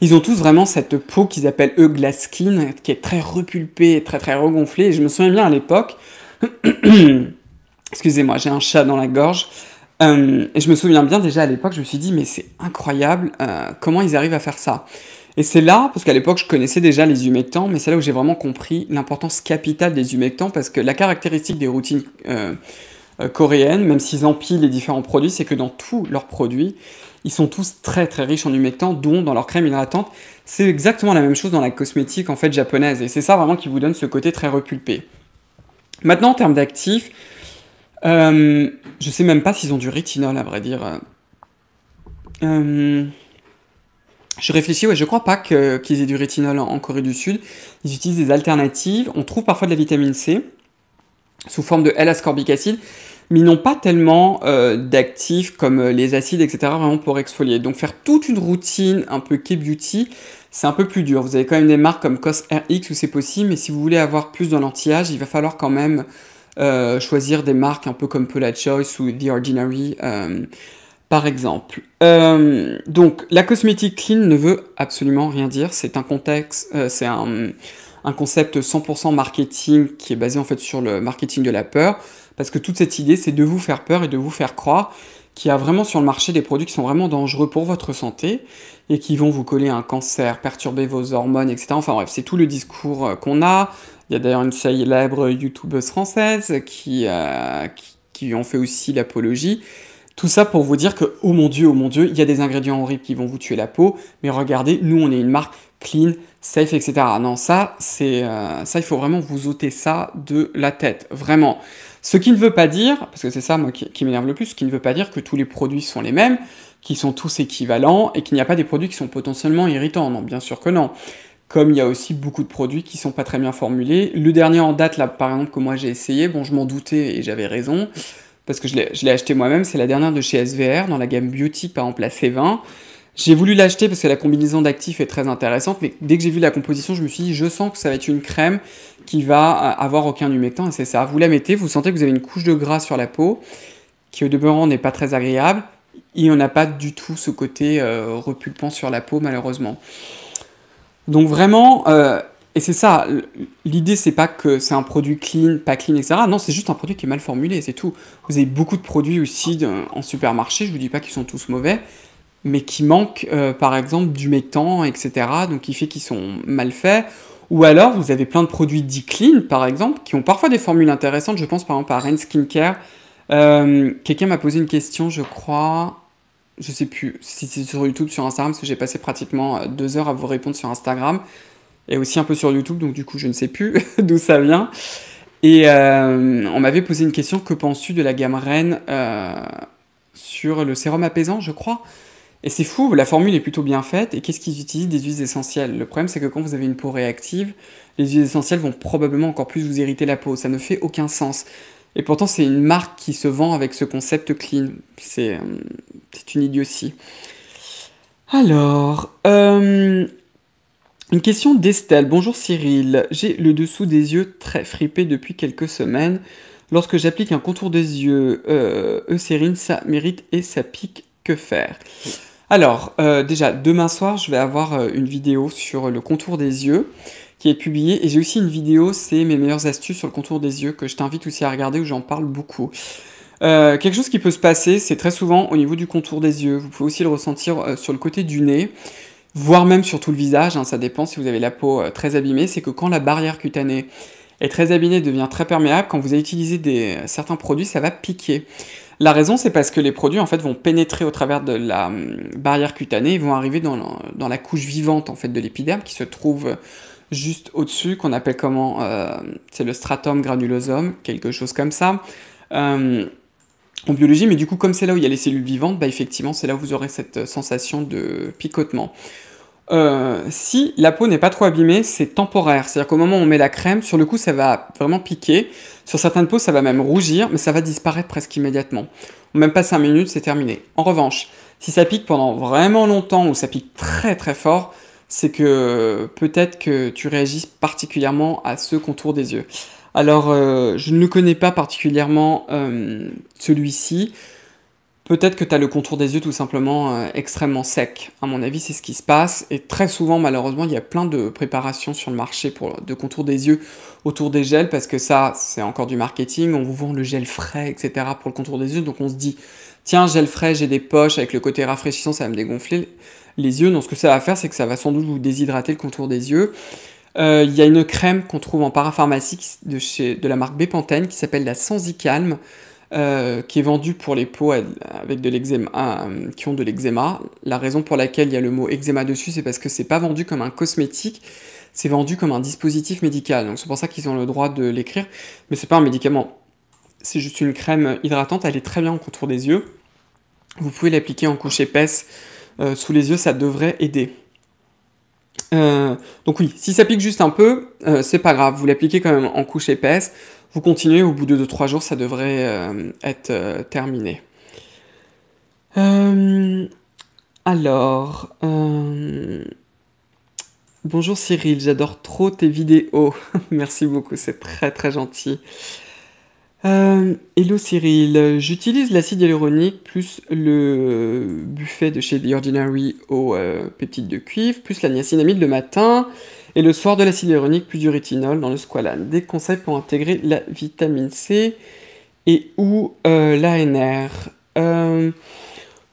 ils ont tous vraiment cette peau qu'ils appellent eux glass qui est très repulpée, très très regonflée. Et je me souviens bien à l'époque, (clears throat) excusez-moi, j'ai un chat dans la gorge. Euh, et je me souviens bien déjà à l'époque, je me suis dit, mais c'est incroyable, comment ils arrivent à faire ça Et c'est là, parce qu'à l'époque je connaissais déjà les humectants, mais c'est là où j'ai vraiment compris l'importance capitale des humectants, parce que la caractéristique des routines euh, coréenne, même s'ils empilent les différents produits, c'est que dans tous leurs produits, ils sont tous très très riches en humectants, dont dans leur crème hydratante. C'est exactement la même chose dans la cosmétique en fait japonaise, et c'est ça vraiment qui vous donne ce côté très repulpé. Maintenant, en termes d'actifs, euh, je sais même pas s'ils ont du rétinol, à vrai dire. Euh, je réfléchis, ouais, je crois pas qu'ils aient du rétinol en, Corée du Sud. Ils utilisent des alternatives. On trouve parfois de la vitamine C sous forme de L-ascorbic acide, mais n'ont pas tellement euh, d'actifs comme euh, les acides, etc., vraiment pour exfolier. Donc faire toute une routine un peu K-beauty, c'est un peu plus dur. Vous avez quand même des marques comme COS RX où c'est possible, mais si vous voulez avoir plus dans l'anti-âge, il va falloir quand même euh, choisir des marques un peu comme Paula's Choice ou The Ordinary, par exemple. donc la cosmétique clean ne veut absolument rien dire. C'est un contexte, c'est un un concept 100% marketing qui est basé en fait sur le marketing de la peur, parce que toute cette idée c'est de vous faire peur et de vous faire croire qu'il y a vraiment sur le marché des produits qui sont vraiment dangereux pour votre santé et qui vont vous coller un cancer, perturber vos hormones, etc. Enfin bref, c'est tout le discours euh, qu'on a. Il y a d'ailleurs une célèbre youtubeuse française qui, euh, qui, qui en fait aussi l'apologie. Tout ça pour vous dire que, oh mon dieu, oh mon dieu, il y a des ingrédients horribles qui vont vous tuer la peau, mais regardez, nous on est une marque clean, safe, etc. Non, ça, c'est euh, ça, il faut vraiment vous ôter ça de la tête, vraiment. Ce qui ne veut pas dire, parce que c'est ça moi qui, m'énerve le plus, ce qui ne veut pas dire que tous les produits sont les mêmes, qu'ils sont tous équivalents et qu'il n'y a pas des produits qui sont potentiellement irritants. Non, bien sûr que non. Comme il y a aussi beaucoup de produits qui sont pas très bien formulés. Le dernier en date, là, par exemple, que moi j'ai essayé, bon, je m'en doutais et j'avais raison, parce que je l'ai acheté moi-même, c'est la dernière de chez SVR, dans la gamme Beauty, par exemple, la C20. J'ai voulu l'acheter parce que la combinaison d'actifs est très intéressante, mais dès que j'ai vu la composition, je me suis dit, je sens que ça va être une crème qui va euh, avoir aucun humectant, et c'est ça. Vous la mettez, vous sentez que vous avez une couche de gras sur la peau, qui au demeurant n'est pas très agréable, et on n'a pas du tout ce côté euh, repulpant sur la peau, malheureusement. Donc vraiment, euh, et c'est ça, l'idée c'est pas que c'est un produit clean, pas clean, etc. Non, c'est juste un produit qui est mal formulé, c'est tout. Vous avez beaucoup de produits aussi en supermarché, je vous dis pas qu'ils sont tous mauvais, mais qui manquent euh, par exemple du métan, etc. Donc qui fait qu'ils sont mal faits. Ou alors vous avez plein de produits dits clean par exemple, qui ont parfois des formules intéressantes. Je pense par exemple à Rennes Skincare. Euh, quelqu'un m'a posé une question, je crois. Je sais plus si c'est sur YouTube, sur Instagram, parce que j'ai passé pratiquement euh, deux heures à vous répondre sur Instagram et aussi un peu sur YouTube, donc du coup je ne sais plus (laughs) d'où ça vient. Et on m'avait posé une question, que penses-tu de la gamme Rennes sur le sérum apaisant, je crois et c'est fou, la formule est plutôt bien faite. Et qu'est-ce qu'ils utilisent Des huiles essentielles. Le problème, c'est que quand vous avez une peau réactive, les huiles essentielles vont probablement encore plus vous irriter la peau. Ça ne fait aucun sens. Et pourtant, c'est une marque qui se vend avec ce concept clean. C'est euh, une idiotie. Alors, euh, une question d'Estelle. Bonjour Cyril. J'ai le dessous des yeux très fripé depuis quelques semaines. Lorsque j'applique un contour des yeux euh, Eucérine, ça mérite et ça pique. Que faire alors, euh, déjà, demain soir, je vais avoir euh, une vidéo sur le contour des yeux qui est publiée. Et j'ai aussi une vidéo, c'est mes meilleures astuces sur le contour des yeux, que je t'invite aussi à regarder, où j'en parle beaucoup. Euh, quelque chose qui peut se passer, c'est très souvent au niveau du contour des yeux. Vous pouvez aussi le ressentir sur le côté du nez, voire même sur tout le visage. Hein, ça dépend si vous avez la peau très abîmée. C'est que quand la barrière cutanée est très abîmée, devient très perméable, quand vous avez utilisé des, certains produits, ça va piquer. La raison, c'est parce que les produits, en fait, vont pénétrer au travers de la hum, barrière cutanée, ils vont arriver dans la, couche vivante, en fait, de l'épiderme, qui se trouve juste au-dessus, qu'on appelle comment euh, C'est le stratum granulosum, quelque chose comme ça. Hum, en biologie, mais du coup, comme c'est là où il y a les cellules vivantes, bah, effectivement, c'est là où vous aurez cette euh, sensation de picotement. Euh, si la peau n'est pas trop abîmée, c'est temporaire. C'est-à-dire qu'au moment où on met la crème, sur le coup, ça va vraiment piquer. Sur certaines peaux, ça va même rougir, mais ça va disparaître presque immédiatement. Même pas 5 minutes, c'est terminé. En revanche, si ça pique pendant vraiment longtemps ou ça pique très très fort, c'est que peut-être que tu réagis particulièrement à ce contour des yeux. Alors, euh, je ne connais pas particulièrement euh, celui-ci. Peut-être que tu as le contour des yeux tout simplement euh, extrêmement sec. À mon avis, c'est ce qui se passe. Et très souvent, malheureusement, il y a plein de préparations sur le marché pour, de contour des yeux autour des gels, parce que ça, c'est encore du marketing. On vous vend le gel frais, etc. pour le contour des yeux. Donc on se dit, tiens, gel frais, j'ai des poches avec le côté rafraîchissant, ça va me dégonfler les yeux. Donc ce que ça va faire, c'est que ça va sans doute vous déshydrater le contour des yeux. Euh, il y a une crème qu'on trouve en parapharmacie de, chez, de la marque Bepanthen qui s'appelle la Sansi Calme euh, qui est vendu pour les peaux avec de l'eczéma, euh, qui ont de l'eczéma. La raison pour laquelle il y a le mot eczéma dessus, c'est parce que c'est pas vendu comme un cosmétique, c'est vendu comme un dispositif médical. Donc c'est pour ça qu'ils ont le droit de l'écrire, mais c'est pas un médicament. C'est juste une crème hydratante, elle est très bien au contour des yeux. Vous pouvez l'appliquer en couche épaisse euh, sous les yeux, ça devrait aider. Euh, donc oui, si ça pique juste un peu, euh, c'est pas grave, vous l'appliquez quand même en couche épaisse, vous continuez, au bout de 2-3 jours, ça devrait euh, être terminé. alors, bonjour Cyril, j'adore trop tes vidéos, (laughs) merci beaucoup, c'est très très gentil. Euh, hello Cyril, j'utilise l'acide hyaluronique plus le buffet de chez The Ordinary aux euh, de cuivre, plus la niacinamide le matin et le soir de l'acide hyaluronique plus du rétinol dans le squalane. Des conseils pour intégrer la vitamine C et ou euh, l'ANR. Euh,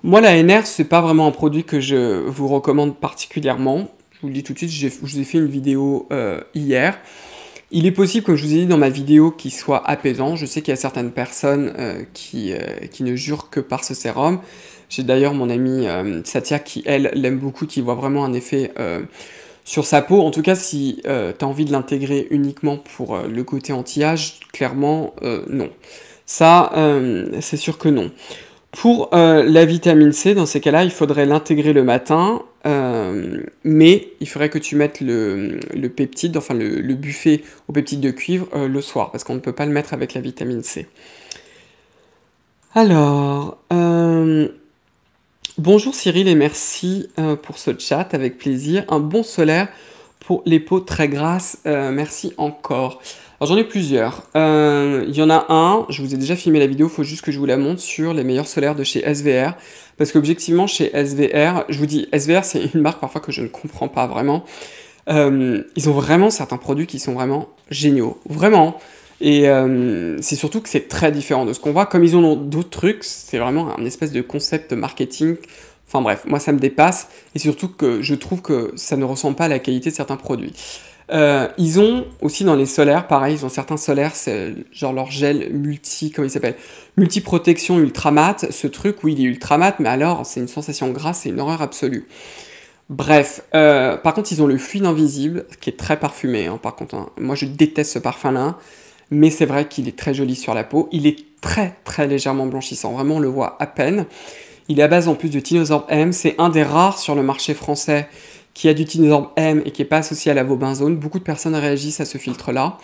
moi, l'ANR, c'est pas vraiment un produit que je vous recommande particulièrement. Je vous le dis tout de suite, je vous ai fait une vidéo euh, hier. Il est possible, comme je vous ai dit dans ma vidéo, qu'il soit apaisant. Je sais qu'il y a certaines personnes euh, euh, qui, ne jurent que par ce sérum. J'ai d'ailleurs mon amie euh, Satya qui, elle, l'aime beaucoup, qui voit vraiment un effet sur sa peau. En tout cas, si tu as envie de l'intégrer uniquement pour le côté anti-âge, clairement, non. Ça, c'est sûr que non. Pour la vitamine C, dans ces cas-là, il faudrait l'intégrer le matin euh, mais il faudrait que tu mettes le, le peptide, enfin le, buffet au peptide de cuivre euh, le soir, parce qu'on ne peut pas le mettre avec la vitamine C. Alors, euh, bonjour Cyril et merci pour ce chat, avec plaisir. Un bon solaire pour les peaux très grasses, merci encore. Alors j'en ai plusieurs. Il y en a un, je vous ai déjà filmé la vidéo, il faut juste que je vous la montre sur les meilleurs solaires de chez SVR. Parce qu'objectivement, chez SVR, je vous dis, SVR, c'est une marque parfois que je ne comprends pas vraiment. Euh, ils ont vraiment certains produits qui sont vraiment géniaux. Vraiment. Et euh, c'est surtout que c'est très différent de ce qu'on voit. Comme ils ont d'autres trucs, c'est vraiment un espèce de concept marketing. Enfin bref, moi ça me dépasse. Et surtout que je trouve que ça ne ressemble pas à la qualité de certains produits. Euh, ils ont aussi dans les solaires, pareil, ils ont certains solaires, c'est genre leur gel multi, comment il s'appelle Multi-protection ultra mat. Ce truc, où il est ultra mat, mais alors c'est une sensation grasse, c'est une horreur absolue. Bref, euh, par contre, ils ont le fluide invisible, qui est très parfumé, hein, par contre. Hein. Moi, je déteste ce parfum-là, mais c'est vrai qu'il est très joli sur la peau. Il est très, très légèrement blanchissant. Vraiment, on le voit à peine. Il est à base en plus de Tinosaur M. C'est un des rares sur le marché français qui a du énorme M et qui n'est pas associé à la zone. beaucoup de personnes réagissent à ce filtre-là.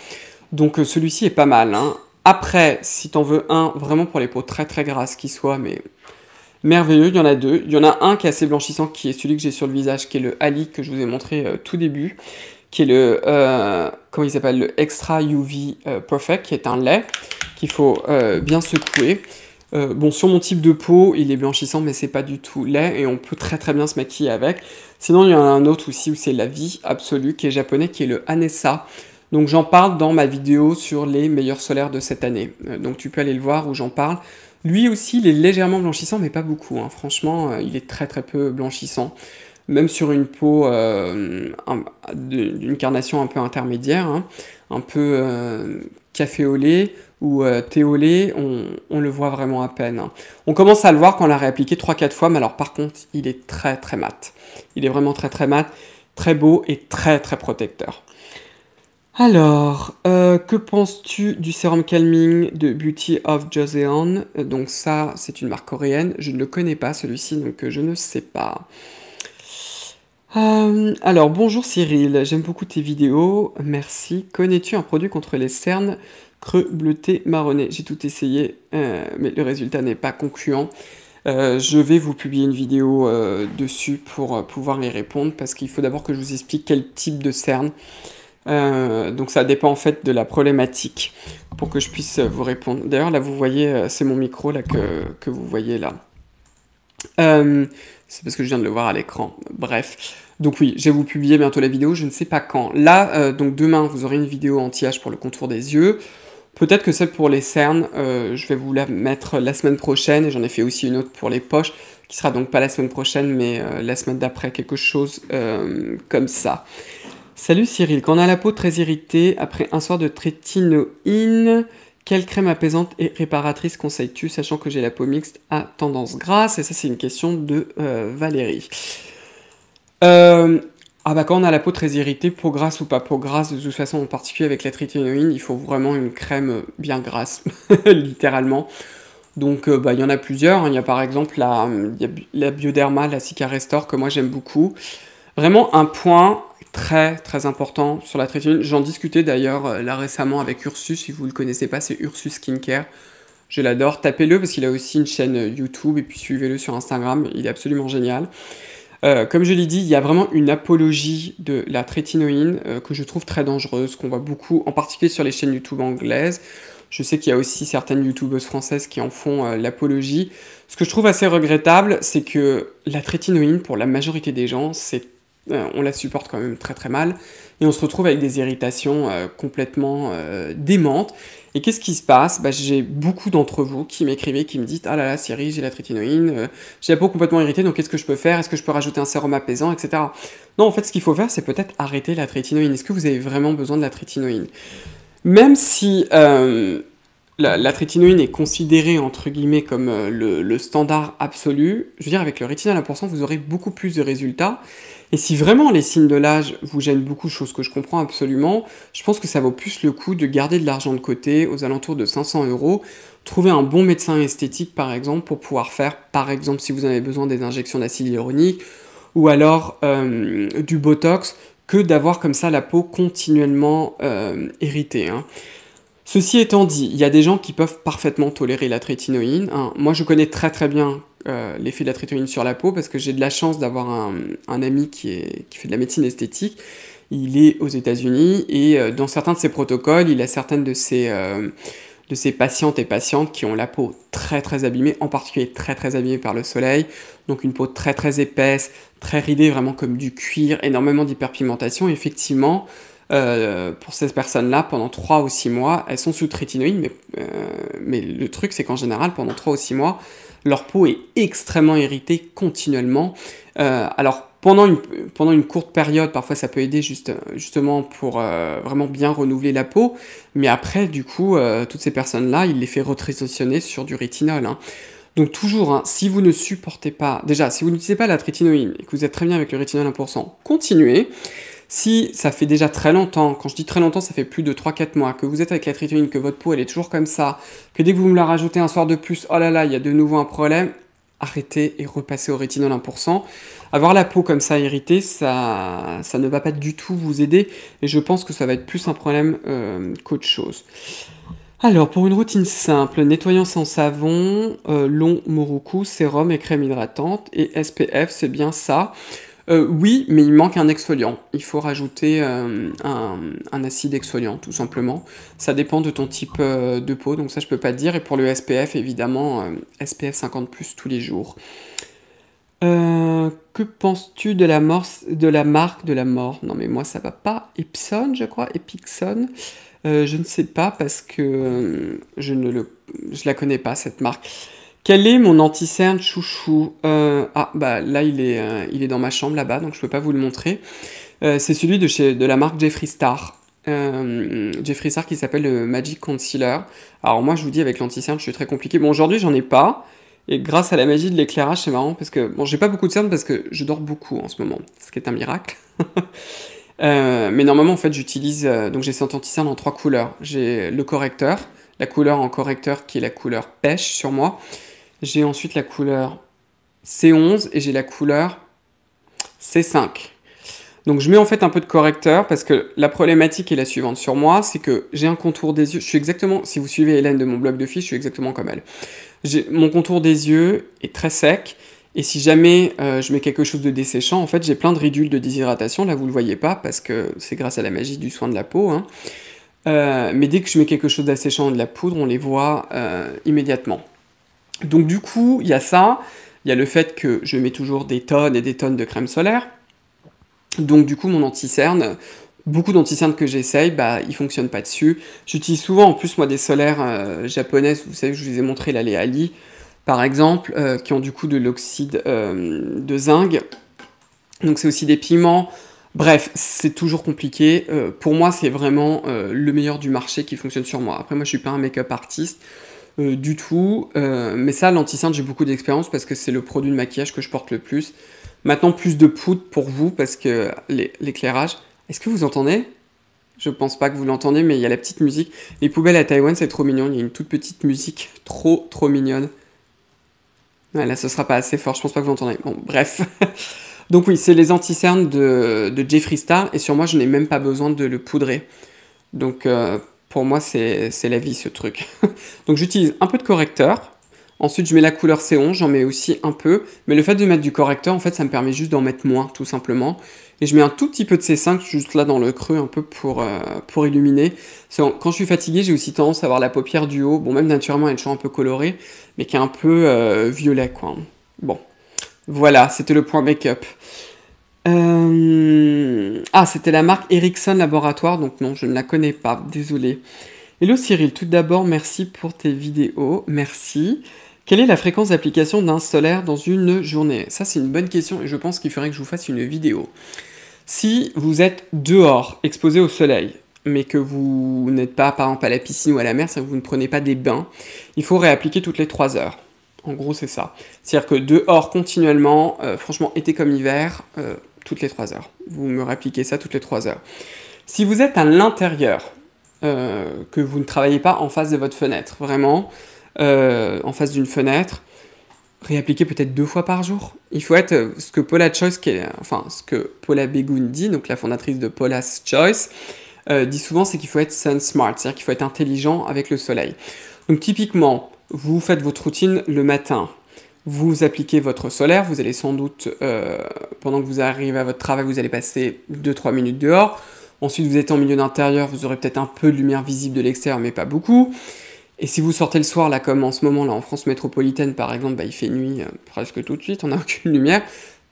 Donc euh, celui-ci est pas mal. Hein. Après, si t'en veux un vraiment pour les peaux très très grasses qui soient, mais merveilleux, il y en a deux. Il y en a un qui est assez blanchissant, qui est celui que j'ai sur le visage, qui est le Ali que je vous ai montré euh, tout début, qui est le, euh, comment il s'appelle, le Extra UV Perfect, qui est un lait qu'il faut bien secouer. bon, sur mon type de peau, il est blanchissant, mais c'est pas du tout lait, et on peut très très bien se maquiller avec. Sinon, il y en a un autre aussi où c'est la vie absolue qui est japonais, qui est le Anessa. Donc j'en parle dans ma vidéo sur les meilleurs solaires de cette année. Euh, donc tu peux aller le voir où j'en parle. Lui aussi, il est légèrement blanchissant, mais pas beaucoup. Hein. Franchement, euh, il est très très peu blanchissant. Même sur une peau euh, d'une carnation un peu intermédiaire, hein. un peu caféolé café au lait ou théolé, thé au lait, on, on, le voit vraiment à peine. Hein. On commence à le voir quand on l'a réappliqué 3-4 fois, mais alors par contre, il est très très mat. Il est vraiment très très mat, très beau et très très protecteur. Alors, euh, que penses-tu du sérum calming de Beauty of Joseon euh, Donc ça, c'est une marque coréenne. Je ne le connais pas celui-ci, donc euh, je ne sais pas. alors, bonjour Cyril, j'aime beaucoup tes vidéos, merci. Connais-tu un produit contre les cernes creux, bleutés, marronnés J'ai tout essayé, mais le résultat n'est pas concluant. Euh, je vais vous publier une vidéo euh, dessus pour euh, pouvoir y répondre parce qu'il faut d'abord que je vous explique quel type de CERN. donc ça dépend en fait de la problématique pour que je puisse vous répondre. D'ailleurs là vous voyez, c'est mon micro là que, que vous voyez là. c'est parce que je viens de le voir à l'écran. Bref. Donc oui, je vais vous publier bientôt la vidéo, je ne sais pas quand. Là, donc demain, vous aurez une vidéo anti-âge pour le contour des yeux. Peut-être que celle pour les cernes, euh, je vais vous la mettre la semaine prochaine, et j'en ai fait aussi une autre pour les poches, qui sera donc pas la semaine prochaine, mais euh, la semaine d'après, quelque chose euh, comme ça. Salut Cyril, quand on a la peau très irritée après un soir de trétinoïne, quelle crème apaisante et réparatrice conseilles-tu, sachant que j'ai la peau mixte à tendance grasse Et ça, c'est une question de Valérie. Ah bah quand on a la peau très irritée, peau grasse ou pas peau grasse, de toute façon en particulier avec la tritinoïne, il faut vraiment une crème bien grasse, (laughs) littéralement. Donc euh, bah, il y en a plusieurs, hein. il y a par exemple la, la Bioderma, la Cicarestore que moi j'aime beaucoup. Vraiment un point très très important sur la tritinoïne. J'en discutais d'ailleurs euh, là récemment avec Ursus, si vous ne le connaissez pas, c'est Ursus Skincare. Je l'adore, tapez-le parce qu'il a aussi une chaîne euh, YouTube et puis suivez-le sur Instagram, il est absolument génial. Euh, comme je l'ai dit, il y a vraiment une apologie de la trétinoïne euh, que je trouve très dangereuse, qu'on voit beaucoup, en particulier sur les chaînes YouTube anglaises. Je sais qu'il y a aussi certaines youtubeuses françaises qui en font euh, l'apologie. Ce que je trouve assez regrettable, c'est que la trétinoïne, pour la majorité des gens, on la supporte quand même très très mal et on se retrouve avec des irritations euh, complètement euh, démentes. Et qu'est-ce qui se passe bah, J'ai beaucoup d'entre vous qui m'écrivaient, qui me disent Ah là là, Siri, j'ai la trétinoïne, euh, j'ai la peau complètement irritée, donc qu'est-ce que je peux faire Est-ce que je peux rajouter un sérum apaisant, etc. Non, en fait, ce qu'il faut faire, c'est peut-être arrêter la trétinoïne. Est-ce que vous avez vraiment besoin de la trétinoïne Même si la, la, trétinoïne est considérée entre guillemets comme le, standard absolu. Je veux dire, avec le rétinal à 1%, vous aurez beaucoup plus de résultats. Et si vraiment les signes de l'âge vous gênent beaucoup, chose que je comprends absolument, je pense que ça vaut plus le coup de garder de l'argent de côté aux alentours de 500 euros, trouver un bon médecin esthétique par exemple pour pouvoir faire, par exemple si vous avez besoin des injections d'acide hyaluronique ou alors euh, du Botox, que d'avoir comme ça la peau continuellement irritée. Euh, hein. Ceci étant dit, il y a des gens qui peuvent parfaitement tolérer la trétinoïne. Hein. Moi, je connais très très bien euh, l'effet de la tritinoïne sur la peau parce que j'ai de la chance d'avoir un, ami qui, fait de la médecine esthétique. Il est aux États-Unis et euh, dans certains de ses protocoles, il a certaines de ses, euh, de ses patientes et patientes qui ont la peau très très abîmée, en particulier très très abîmée par le soleil. Donc une peau très très épaisse, très ridée, vraiment comme du cuir, énormément d'hyperpigmentation. Effectivement, pour ces personnes-là, pendant 3 ou 6 mois, elles sont sous trétinoïdes, mais, mais le truc, c'est qu'en général, pendant 3 ou 6 mois, leur peau est extrêmement irritée continuellement. Euh, alors pendant une, pendant une courte période, parfois ça peut aider juste, justement pour euh, vraiment bien renouveler la peau, mais après du coup, euh, toutes ces personnes-là, il les fait retransitionner sur du rétinol. Hein. Donc toujours, hein, si vous ne supportez pas, déjà, si vous n'utilisez pas la trétinoïne et que vous êtes très bien avec le rétinol 1%, continuez. Si ça fait déjà très longtemps, quand je dis très longtemps, ça fait plus de 3-4 mois que vous êtes avec la tritonine, que votre peau elle est toujours comme ça, que dès que vous me la rajoutez un soir de plus, oh là là, il y a de nouveau un problème, arrêtez et repassez au rétinol 1%. Avoir la peau comme ça irritée, ça, ça ne va pas du tout vous aider et je pense que ça va être plus un problème euh, qu'autre chose. Alors, pour une routine simple, nettoyant sans savon, euh, long morocco, sérum et crème hydratante et SPF, c'est bien ça. Euh, oui, mais il manque un exfoliant. Il faut rajouter euh, un, acide exfoliant, tout simplement. Ça dépend de ton type euh, de peau, donc ça je peux pas dire. Et pour le SPF, évidemment, SPF 50 plus tous les jours. que penses-tu de la, de la marque de la mort Non mais moi ça va pas. Epson, je crois, Epixon. je ne sais pas parce que je ne le, je la connais pas cette marque. Quel est mon anti-cerne chouchou euh, Ah, bah là, il est, euh, il est dans ma chambre là-bas, donc je ne peux pas vous le montrer. Euh, c'est celui de, chez, de la marque Jeffree Star. Jeffree Star qui s'appelle le Magic Concealer. Alors, moi, je vous dis, avec l'anti-cerne, je suis très compliqué. Bon, aujourd'hui, j'en ai pas. Et grâce à la magie de l'éclairage, c'est marrant parce que, bon, j'ai pas beaucoup de cernes parce que je dors beaucoup en ce moment, ce qui est un miracle. (laughs) mais normalement, en fait, j'utilise. donc, j'ai cet anti-cerne en trois couleurs. J'ai le correcteur, la couleur en correcteur qui est la couleur pêche sur moi. J'ai ensuite la couleur C11 et j'ai la couleur C5. Donc je mets en fait un peu de correcteur parce que la problématique est la suivante sur moi, c'est que j'ai un contour des yeux, je suis exactement, si vous suivez Hélène de mon blog de fiches, je suis exactement comme elle. Mon contour des yeux est très sec, et si jamais euh, je mets quelque chose de desséchant, en fait j'ai plein de ridules de déshydratation, là vous le voyez pas parce que c'est grâce à la magie du soin de la peau, hein. euh, mais dès que je mets quelque chose d'asséchant de la poudre, on les voit euh, immédiatement. Donc du coup, il y a ça, il y a le fait que je mets toujours des tonnes et des tonnes de crème solaire. Donc du coup, mon anti-cerne, beaucoup d'anticernes que j'essaye, bah, ils fonctionnent pas dessus. J'utilise souvent en plus moi des solaires euh, japonaises, vous savez, je vous ai montré la Leali, par exemple, euh, qui ont du coup de l'oxyde euh, de zinc. Donc c'est aussi des piments. Bref, c'est toujours compliqué. pour moi, c'est vraiment le meilleur du marché qui fonctionne sur moi. Après, moi, je suis pas un make-up artiste. Euh, du tout. Euh, mais ça, lanti j'ai beaucoup d'expérience parce que c'est le produit de maquillage que je porte le plus. Maintenant, plus de poudre pour vous parce que l'éclairage. Est-ce que vous entendez Je pense pas que vous l'entendez, mais il y a la petite musique. Les poubelles à Taïwan, c'est trop mignon. Il y a une toute petite musique trop, trop mignonne. là, ce sera pas assez fort. Je pense pas que vous l'entendez. Bon, bref. (laughs) Donc, oui, c'est les anti-cernes de, de Jeffree Star. Et sur moi, je n'ai même pas besoin de le poudrer. Donc, euh, pour moi, c'est la vie, ce truc. (laughs) Donc j'utilise un peu de correcteur. Ensuite, je mets la couleur C11, j'en mets aussi un peu. Mais le fait de mettre du correcteur, en fait, ça me permet juste d'en mettre moins, tout simplement. Et je mets un tout petit peu de C5, juste là dans le creux, un peu pour, euh, pour illuminer. Quand je suis fatigué, j'ai aussi tendance à avoir la paupière du haut. Bon, même naturellement, elle est toujours un peu colorée, mais qui est un peu euh, violet, quoi. Bon. Voilà, c'était le point make-up. Euh, ah, c'était la marque Ericsson Laboratoire, donc non, je ne la connais pas, désolé. Hello Cyril, tout d'abord, merci pour tes vidéos, merci. Quelle est la fréquence d'application d'un solaire dans une journée Ça, c'est une bonne question et je pense qu'il faudrait que je vous fasse une vidéo. Si vous êtes dehors, exposé au soleil, mais que vous n'êtes pas par exemple à la piscine ou à la mer, ça vous ne prenez pas des bains, il faut réappliquer toutes les 3 heures. En gros, c'est ça. C'est-à-dire que dehors, continuellement, euh, franchement, été comme hiver, euh, toutes les trois heures. Vous me réappliquez ça toutes les trois heures. Si vous êtes à l'intérieur, euh, que vous ne travaillez pas en face de votre fenêtre, vraiment, euh, en face d'une fenêtre, réappliquez peut-être deux fois par jour. Il faut être euh, ce que Paula Choice, enfin ce que Paula Begoun dit, donc la fondatrice de Paula's Choice, dit souvent, c'est qu'il faut être sun smart, c'est-à-dire qu'il faut être intelligent avec le soleil. Donc typiquement, vous faites votre routine le matin. Vous appliquez votre solaire, vous allez sans doute, euh, pendant que vous arrivez à votre travail, vous allez passer 2-3 minutes dehors. Ensuite, vous êtes en milieu d'intérieur, vous aurez peut-être un peu de lumière visible de l'extérieur, mais pas beaucoup. Et si vous sortez le soir, là, comme en ce moment, là, en France métropolitaine, par exemple, bah, il fait nuit euh, presque tout de suite, on n'a (laughs) aucune lumière,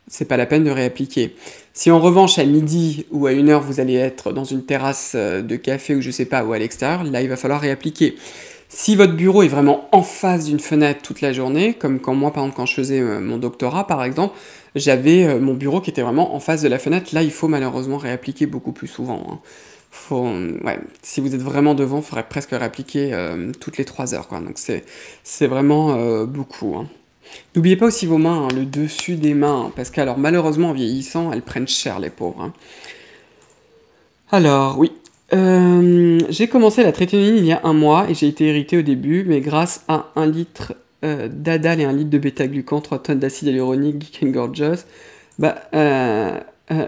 c'est pas la peine de réappliquer. Si en revanche, à midi ou à une heure, vous allez être dans une terrasse euh, de café ou je sais pas, ou à l'extérieur, là, il va falloir réappliquer. Si votre bureau est vraiment en face d'une fenêtre toute la journée, comme quand moi, par exemple, quand je faisais euh, mon doctorat, par exemple, j'avais euh, mon bureau qui était vraiment en face de la fenêtre. Là, il faut malheureusement réappliquer beaucoup plus souvent. Hein. Euh, si vous êtes vraiment devant, il faudrait presque réappliquer toutes les 3 heures. Quoi. Donc c'est vraiment beaucoup. Hein. N'oubliez pas aussi vos mains, hein, le dessus des mains, parce qu'alors malheureusement en vieillissant, elles prennent cher les pauvres. Alors oui, euh, j'ai commencé la trétinoïne il y a un mois et j'ai été irritée au début, mais grâce à un litre euh, d'adal et un litre de bêta-glucan, 3 tonnes d'acide hyaluronique, Geek and Gorgeous, bah, euh,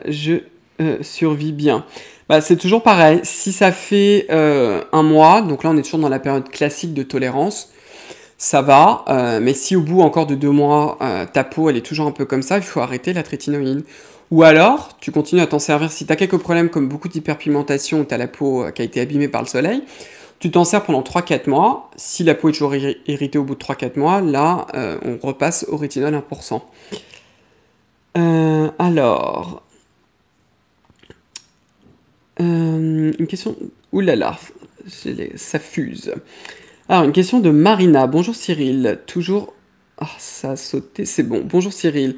je survis bien. Bah, c'est toujours pareil, si ça fait un mois, donc là on est toujours dans la période classique de tolérance, ça va, mais si au bout encore de deux mois, ta peau elle est toujours un peu comme ça, il faut arrêter la trétinoïne. Ou alors, tu continues à t'en servir si tu as quelques problèmes comme beaucoup d'hyperpigmentation ou tu la peau euh, qui a été abîmée par le soleil. Tu t'en sers pendant 3-4 mois. Si la peau est toujours irritée au bout de 3-4 mois, là, euh, on repasse au rétinol 1%. Euh, alors. une question. Ouh là là, ça fuse. Alors, une question de Marina. Bonjour Cyril. Toujours. Ah, ça a sauté, c'est bon. Bonjour Cyril.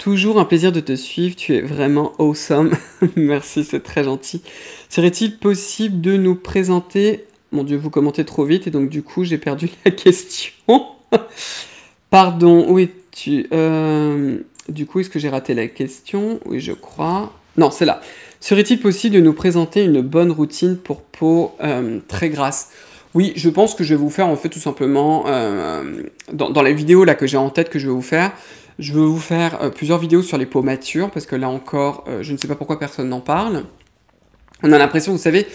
Toujours un plaisir de te suivre, tu es vraiment awesome. (laughs) Merci, c'est très gentil. Serait-il possible de nous présenter... Mon Dieu, vous commentez trop vite et donc du coup j'ai perdu (laughs) la question. Pardon, oui, tu... Euh, du coup, est-ce que j'ai raté la question Oui, je crois. Non, c'est là. Serait-il possible de nous présenter une bonne routine pour peau euh, très grasse Oui, je pense que je vais vous faire en fait tout simplement euh, dans, dans, la vidéo là que j'ai en tête que je vais vous faire. Je veux vous faire euh, plusieurs vidéos sur les peaux matures, parce que là encore, euh, je ne sais pas pourquoi personne n'en parle. On a l'impression, vous savez,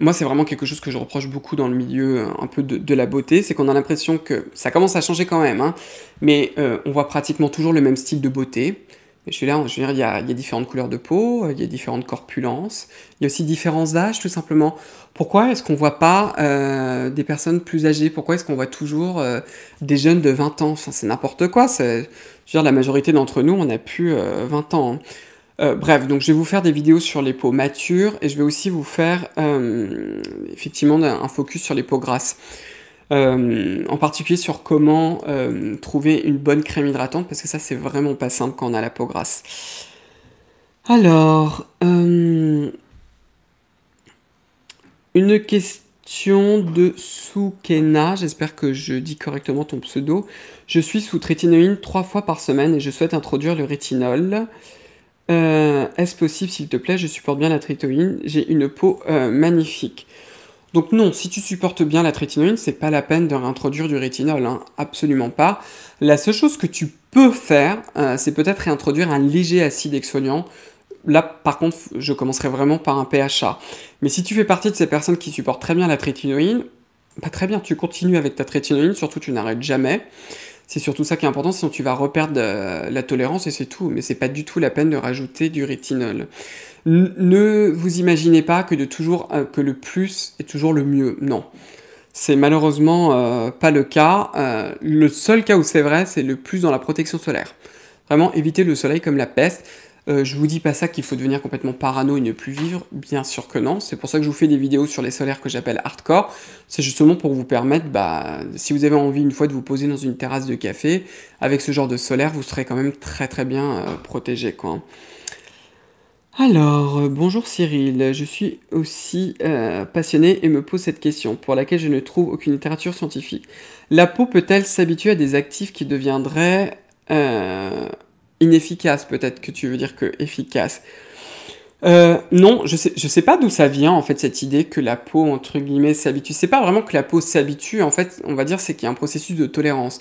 moi, c'est vraiment quelque chose que je reproche beaucoup dans le milieu euh, un peu de, la beauté, c'est qu'on a l'impression que ça commence à changer quand même, hein. mais on voit pratiquement toujours le même style de beauté je suis là, je veux dire, il y, a, différentes couleurs de peau, euh, il y a différentes corpulences, il y a aussi différences d'âge, tout simplement. Pourquoi est-ce qu'on ne voit pas euh, des personnes plus âgées Pourquoi est-ce qu'on voit toujours euh, des jeunes de 20 ans Enfin, c'est n'importe quoi. Je veux dire, la majorité d'entre nous, on n'a plus 20 ans. Hein. bref, donc je vais vous faire des vidéos sur les peaux matures et je vais aussi vous faire effectivement un focus sur les peaux grasses. Euh, en particulier sur comment euh, trouver une bonne crème hydratante, parce que ça c'est vraiment pas simple quand on a la peau grasse. Alors, euh, une question de Soukena, j'espère que je dis correctement ton pseudo. Je suis sous trétinoïne trois fois par semaine et je souhaite introduire le rétinol. Est-ce possible s'il te plaît Je supporte bien la trétinoïne, j'ai une peau magnifique. Donc non, si tu supportes bien la trétinoïne, c'est pas la peine de réintroduire du rétinol, hein, absolument pas. La seule chose que tu peux faire, euh, c'est peut-être réintroduire un léger acide exfoliant. Là, par contre, je commencerai vraiment par un PHA. Mais si tu fais partie de ces personnes qui supportent très bien la trétinoïne, pas très bien, tu continues avec ta trétinoïne, surtout tu n'arrêtes jamais. C'est surtout ça qui est important, sinon tu vas reperdre euh, la tolérance et c'est tout. Mais c'est pas du tout la peine de rajouter du rétinol. ne vous imaginez pas que de toujours euh, que le plus est toujours le mieux. Non. C'est malheureusement euh, pas le cas. le seul cas où c'est vrai, c'est le plus dans la protection solaire. Vraiment, éviter le soleil comme la peste. Euh, je vous dis pas ça qu'il faut devenir complètement parano et ne plus vivre, bien sûr que non. C'est pour ça que je vous fais des vidéos sur les solaires que j'appelle hardcore. C'est justement pour vous permettre, bah, si vous avez envie une fois de vous poser dans une terrasse de café, avec ce genre de solaire, vous serez quand même très très bien euh, protégé, quoi. Alors, euh, bonjour Cyril, je suis aussi passionné et me pose cette question, pour laquelle je ne trouve aucune littérature scientifique. La peau peut-elle s'habituer à des actifs qui deviendraient inefficace peut-être que tu veux dire que efficace. Euh, non, je sais, je sais pas d'où ça vient en fait cette idée que la peau entre guillemets s'habitue. C'est pas vraiment que la peau s'habitue en fait, on va dire c'est qu'il y a un processus de tolérance.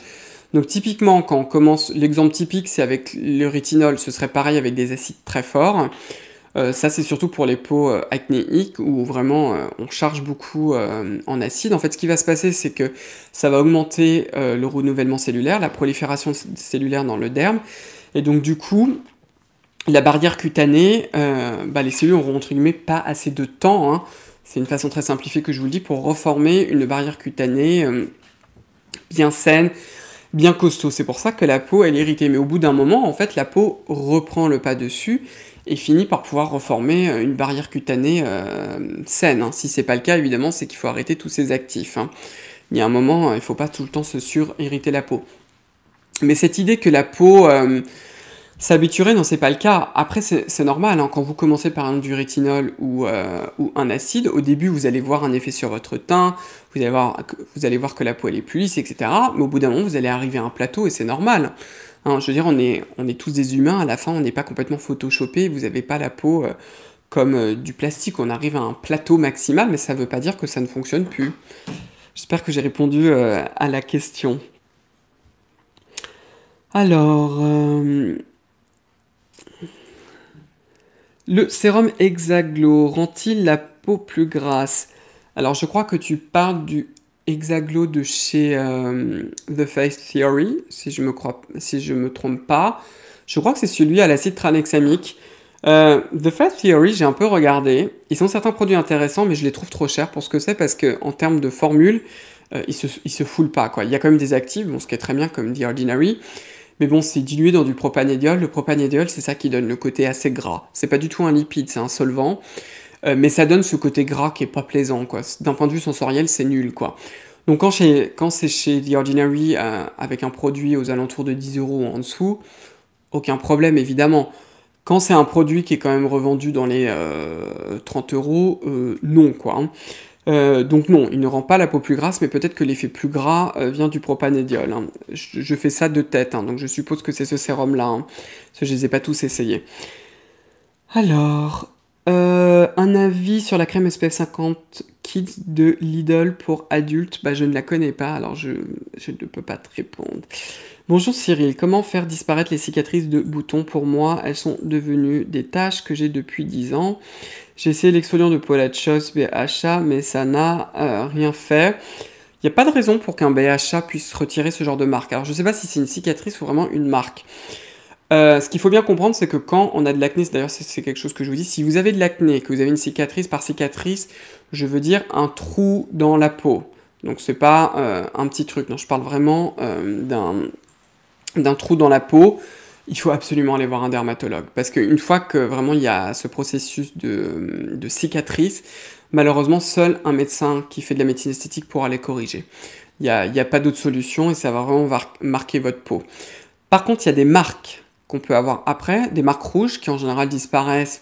Donc typiquement quand on commence, l'exemple typique c'est avec le rétinol, ce serait pareil avec des acides très forts. Euh, ça c'est surtout pour les peaux euh, acnéiques où vraiment on charge beaucoup en acide. En fait ce qui va se passer c'est que ça va augmenter le renouvellement cellulaire, la prolifération cellulaire dans le derme et donc du coup, la barrière cutanée, euh, bah, les cellules n'auront entre pas assez de temps. Hein. C'est une façon très simplifiée que je vous le dis pour reformer une barrière cutanée euh, bien saine, bien costaud. C'est pour ça que la peau elle est irritée. Mais au bout d'un moment, en fait, la peau reprend le pas dessus et finit par pouvoir reformer euh, une barrière cutanée saine. Si hein. Si c'est pas le cas, évidemment, c'est qu'il faut arrêter tous ces actifs. Hein. Il y a un moment, il ne faut pas tout le temps se sur-irriter la peau. Mais cette idée que la peau euh, s'habituerait, non, c'est pas le cas. Après, c'est normal. Hein. Quand vous commencez par un du rétinol euh, ou, un acide, au début, vous allez voir un effet sur votre teint, vous allez voir, que la peau elle est plus lisse, etc. Mais au bout d'un moment, vous allez arriver à un plateau et c'est normal. Hein. je veux dire, on est, tous des humains. À la fin, on n'est pas complètement photoshopé. Vous n'avez pas la peau euh, comme du plastique. On arrive à un plateau maximal, mais ça ne veut pas dire que ça ne fonctionne plus. J'espère que j'ai répondu à la question. Alors, euh, le sérum Hexaglo rend-il la peau plus grasse Alors, je crois que tu parles du Hexaglo de chez euh, The Face Theory, si je me si je me trompe pas. Je crois que c'est celui à l'acide tranexamique. Euh, The Face Theory, j'ai un peu regardé. Ils ont certains produits intéressants, mais je les trouve trop chers pour ce que c'est parce qu'en termes de formule, ils, se, ils se foulent pas. Quoi. Il y a quand même des actifs, bon, ce qui est très bien comme The Ordinary, mais bon, c'est dilué dans du propanédiol. Le propanédiol, c'est ça qui donne le côté assez gras. C'est pas du tout un lipide, c'est un solvant. Euh, mais ça donne ce côté gras qui est pas plaisant, quoi. D'un point de vue sensoriel, c'est nul, quoi. Donc quand, quand c'est chez The Ordinary, euh, avec un produit aux alentours de 10 euros en dessous, aucun problème, évidemment. Quand c'est un produit qui est quand même revendu dans les 30 euh, euros, non, quoi. Hein. Euh, donc non, il ne rend pas la peau plus grasse, mais peut-être que l'effet plus gras euh, vient du propanédiol. Hein. Je, fais ça de tête, hein, donc je suppose que c'est ce sérum-là. Hein. que je ne les ai pas tous essayés. Alors, euh, un avis sur la crème SPF 50 Kids de Lidl pour adultes bah, Je ne la connais pas, alors je, je, ne peux pas te répondre. Bonjour Cyril, comment faire disparaître les cicatrices de boutons Pour moi, elles sont devenues des tâches que j'ai depuis 10 ans. J'ai essayé l'exfoliant de Polachos BHA, mais ça n'a euh, rien fait. Il n'y a pas de raison pour qu'un BHA puisse retirer ce genre de marque. Alors je ne sais pas si c'est une cicatrice ou vraiment une marque. Euh, ce qu'il faut bien comprendre, c'est que quand on a de l'acné, d'ailleurs c'est quelque chose que je vous dis, si vous avez de l'acné, que vous avez une cicatrice par cicatrice, je veux dire un trou dans la peau. Donc c'est pas euh, un petit truc, non, je parle vraiment d'un trou dans la peau il faut absolument aller voir un dermatologue. Parce qu'une fois que vraiment il y a ce processus de, cicatrice, malheureusement, seul un médecin qui fait de la médecine esthétique pourra les corriger. Il n'y a, pas d'autre solution et ça va vraiment marquer votre peau. Par contre, il y a des marques qu'on peut avoir après, des marques rouges qui en général disparaissent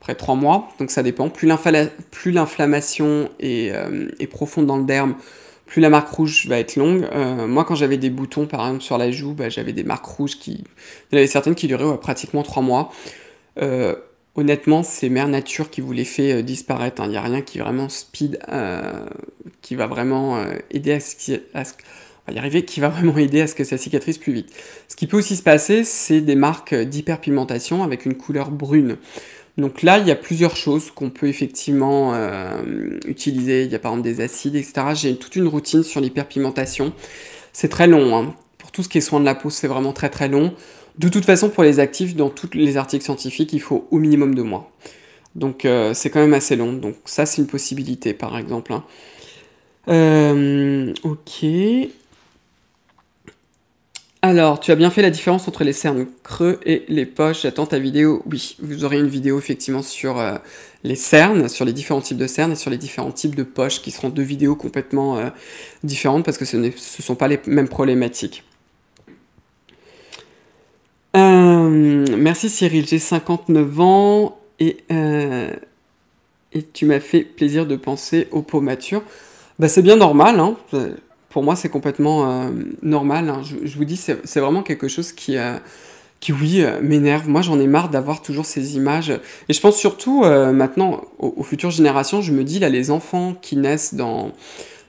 après trois mois, donc ça dépend. Plus l'inflammation euh, est profonde dans le derme, plus la marque rouge va être longue. Euh, moi, quand j'avais des boutons, par exemple, sur la joue, bah, j'avais des marques rouges qui... Il y en avait certaines qui duraient pratiquement trois mois. Euh, honnêtement, c'est Mère Nature qui vous les fait euh, disparaître. Hein. Il n'y a rien qui vraiment speed, qui va vraiment aider à ce qui... y arriver, qui va vraiment aider à ce que ça cicatrise plus vite. Ce qui peut aussi se passer, c'est des marques d'hyperpigmentation avec une couleur brune. Donc là, il y a plusieurs choses qu'on peut effectivement euh, utiliser. Il y a par exemple des acides, etc. J'ai toute une routine sur l'hyperpigmentation. C'est très long. Hein. Pour tout ce qui est soin de la peau, c'est vraiment très très long. De toute façon, pour les actifs, dans tous les articles scientifiques, il faut au minimum deux mois. Donc euh, c'est quand même assez long. Donc ça, c'est une possibilité, par exemple. Hein. Euh, ok. Alors, tu as bien fait la différence entre les cernes creux et les poches. J'attends ta vidéo. Oui, vous aurez une vidéo effectivement sur euh, les cernes, sur les différents types de cernes et sur les différents types de poches qui seront deux vidéos complètement euh, différentes parce que ce ne sont pas les mêmes problématiques. Euh, merci Cyril, j'ai 59 ans et, et tu m'as fait plaisir de penser aux peaux matures. Bah, c'est bien normal, hein pour moi, c'est complètement euh, normal. Hein. Je, vous dis, c'est vraiment quelque chose qui, euh, qui oui, euh, m'énerve. Moi, j'en ai marre d'avoir toujours ces images. Et je pense surtout, maintenant, aux, futures générations, je me dis, là, les enfants qui naissent dans,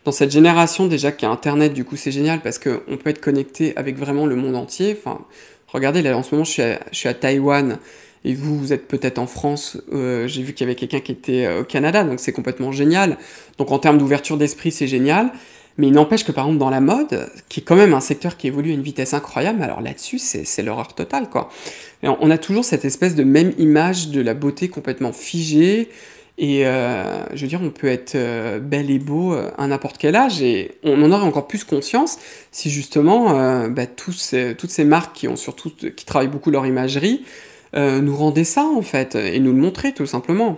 dans cette génération, déjà, qui a Internet, du coup, c'est génial parce qu'on peut être connecté avec vraiment le monde entier. Enfin, regardez, là, en ce moment, je suis à, Taïwan et vous, vous êtes peut-être en France, j'ai vu qu'il y avait quelqu'un qui était au Canada, donc c'est complètement génial. Donc en termes d'ouverture d'esprit, c'est génial. Mais il n'empêche que par exemple dans la mode, qui est quand même un secteur qui évolue à une vitesse incroyable, alors là-dessus c'est l'horreur totale quoi. on a toujours cette espèce de même image de la beauté complètement figée. Et euh, je veux dire, on peut être euh, bel et beau euh, à n'importe quel âge et on en aurait encore plus conscience si justement bah, tous toutes ces marques qui ont surtout qui travaillent beaucoup leur imagerie nous rendaient ça en fait et nous le montraient tout simplement.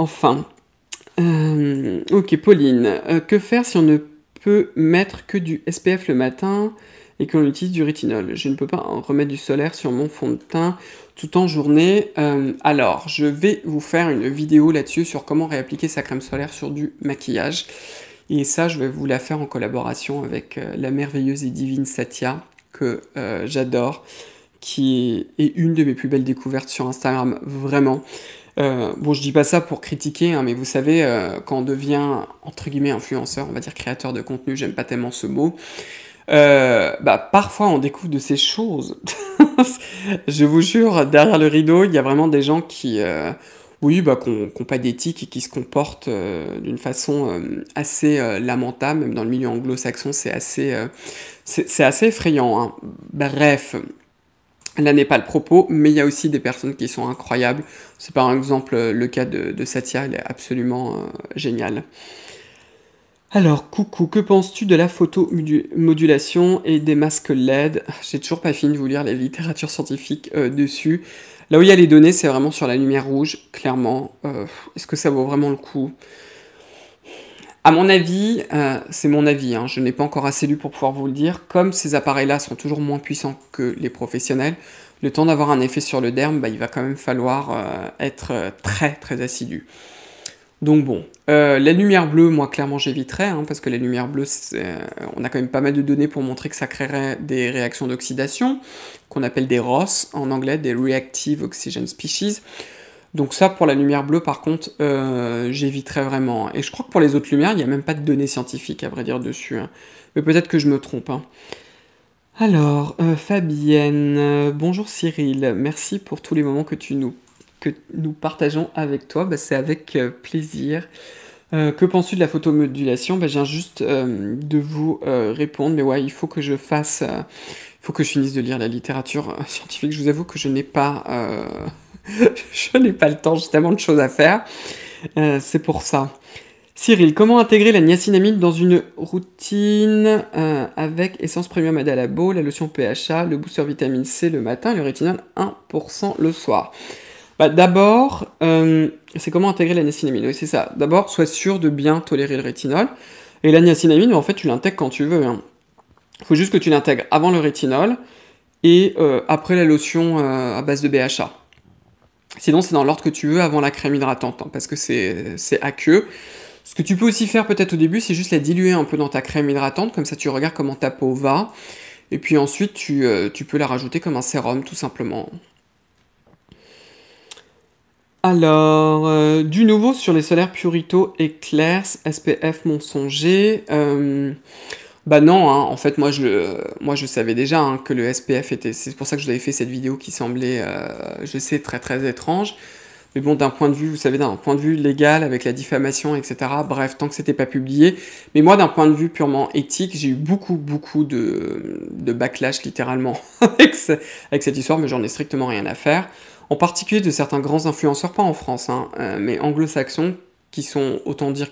Enfin, euh, ok, Pauline, euh, que faire si on ne peut mettre que du SPF le matin et qu'on utilise du rétinol Je ne peux pas en remettre du solaire sur mon fond de teint tout en journée. Euh, alors, je vais vous faire une vidéo là-dessus sur comment réappliquer sa crème solaire sur du maquillage. Et ça, je vais vous la faire en collaboration avec la merveilleuse et divine Satya, que j'adore, qui est une de mes plus belles découvertes sur Instagram, vraiment. Euh, bon, je dis pas ça pour critiquer, hein, mais vous savez, euh, quand on devient, entre guillemets, influenceur, on va dire créateur de contenu, j'aime pas tellement ce mot, euh, bah, parfois on découvre de ces choses. (laughs) je vous jure, derrière le rideau, il y a vraiment des gens qui, oui, bah, qui n'ont pas d'éthique et qui se comportent d'une façon assez lamentable, même dans le milieu anglo-saxon, c'est assez, effrayant. Hein. Bref, Là n'est pas le propos, mais il y a aussi des personnes qui sont incroyables. C'est par exemple euh, le cas de, Satya, elle est absolument euh, géniale. Alors, coucou, que penses-tu de la photomodulation et des masques LED J'ai toujours pas fini de vous lire la littérature scientifique euh, dessus. Là où il y a les données, c'est vraiment sur la lumière rouge, clairement. Est-ce que ça vaut vraiment le coup à mon avis, euh, c'est mon avis, hein, je n'ai pas encore assez lu pour pouvoir vous le dire, comme ces appareils-là sont toujours moins puissants que les professionnels, le temps d'avoir un effet sur le derme, bah, il va quand même falloir euh, être euh, très très assidu. Donc bon, la lumière bleue, moi clairement j'éviterais, hein, parce que la lumière bleue, on a quand même pas mal de données pour montrer que ça créerait des réactions d'oxydation, qu'on appelle des ROS en anglais, des Reactive Oxygen Species. Donc ça, pour la lumière bleue, par contre, euh, j'éviterai vraiment. Hein. Et je crois que pour les autres lumières, il n'y a même pas de données scientifiques, à vrai dire, dessus. Hein. Mais peut-être que je me trompe. Hein. Alors, euh, Fabienne, euh, bonjour Cyril, merci pour tous les moments que, tu nous, que nous partageons avec toi. Bah, c'est avec euh, plaisir. que penses-tu de la photomodulation bah, Je viens juste de vous répondre, mais ouais, il faut que je fasse. Il faut que je finisse de lire la littérature (laughs) scientifique. Je vous avoue que je n'ai pas. (laughs) je n'ai pas le temps, justement, de choses à faire. Euh, c'est pour ça. Cyril, comment intégrer la niacinamide dans une routine euh, avec essence premium Adalabo, la lotion PHA, le booster vitamine C le matin, le rétinol 1% le soir bah, D'abord, euh, c'est comment intégrer la niacinamide. Oui, c'est ça. D'abord, sois sûr de bien tolérer le rétinol. Et la niacinamide, en fait, tu l'intègres quand tu veux. Il hein. faut juste que tu l'intègres avant le rétinol et après la lotion à base de BHA. Sinon, c'est dans l'ordre que tu veux avant la crème hydratante, hein, parce que c'est aqueux. Ce que tu peux aussi faire peut-être au début, c'est juste la diluer un peu dans ta crème hydratante, comme ça tu regardes comment ta peau va. Et puis ensuite, tu, euh, peux la rajouter comme un sérum, tout simplement. Alors, euh, du nouveau sur les solaires Purito Eclairs SPF Monsonger. Euh, bah non, hein. en fait, moi je, moi, je savais déjà hein, que le SPF était. C'est pour ça que je vous avais fait cette vidéo qui semblait, euh, je sais, très très étrange. Mais bon, d'un point de vue, vous savez, d'un point de vue légal, avec la diffamation, etc. Bref, tant que c'était pas publié. Mais moi, d'un point de vue purement éthique, j'ai eu beaucoup, beaucoup de, backlash, littéralement, (laughs) avec, cette histoire, mais j'en ai strictement rien à faire. En particulier de certains grands influenceurs, pas en France, hein, euh, mais anglo-saxons, qui sont, autant dire,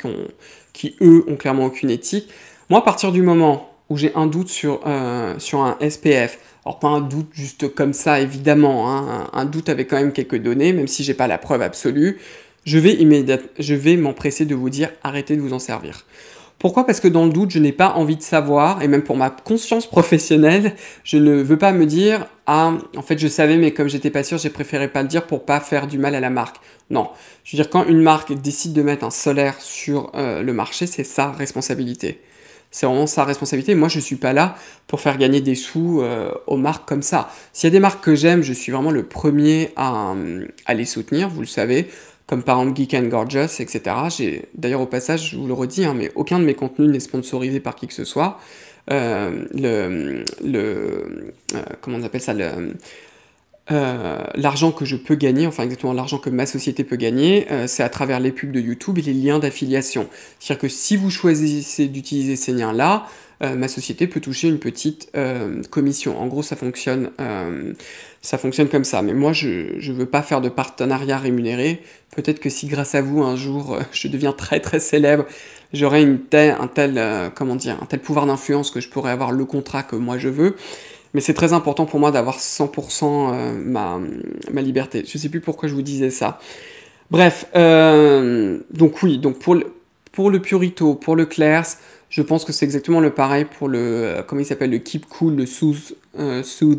qui eux ont clairement aucune éthique. Moi, à partir du moment où j'ai un doute sur, euh, un SPF, alors pas un doute juste comme ça, évidemment, hein, un, doute avec quand même quelques données, même si j'ai pas la preuve absolue, je vais je vais m'empresser de vous dire arrêtez de vous en servir. Pourquoi Parce que dans le doute, je n'ai pas envie de savoir, et même pour ma conscience professionnelle, je ne veux pas me dire ah en fait je savais mais comme j'étais pas sûr, j'ai préféré pas le dire pour pas faire du mal à la marque. Non, je veux dire quand une marque décide de mettre un solaire sur euh, le marché, c'est sa responsabilité. C'est vraiment sa responsabilité. Moi, je ne suis pas là pour faire gagner des sous euh, aux marques comme ça. S'il y a des marques que j'aime, je suis vraiment le premier à, euh, les soutenir, vous le savez, comme par exemple Geek and Gorgeous, etc. J'ai, d'ailleurs, au passage, je vous le redis, hein, mais aucun de mes contenus n'est sponsorisé par qui que ce soit. Euh, le, le comment on appelle ça le, euh, l'argent que je peux gagner, enfin exactement l'argent que ma société peut gagner, euh, c'est à travers les pubs de YouTube et les liens d'affiliation. C'est-à-dire que si vous choisissez d'utiliser ces liens-là, euh, ma société peut toucher une petite commission. En gros, ça fonctionne, ça fonctionne comme ça. Mais moi, je ne veux pas faire de partenariat rémunéré. Peut-être que si grâce à vous, un jour, je deviens très très célèbre, j'aurai un tel, comment dire, un tel pouvoir d'influence que je pourrais avoir le contrat que moi je veux. Mais c'est très important pour moi d'avoir 100% euh, ma, liberté. Je ne sais plus pourquoi je vous disais ça. Bref, euh, donc oui, donc pour le, pour le Purito, pour le Clairs, je pense que c'est exactement le pareil pour le, euh, comment il s'appelle, le Keep Cool, le Sooth,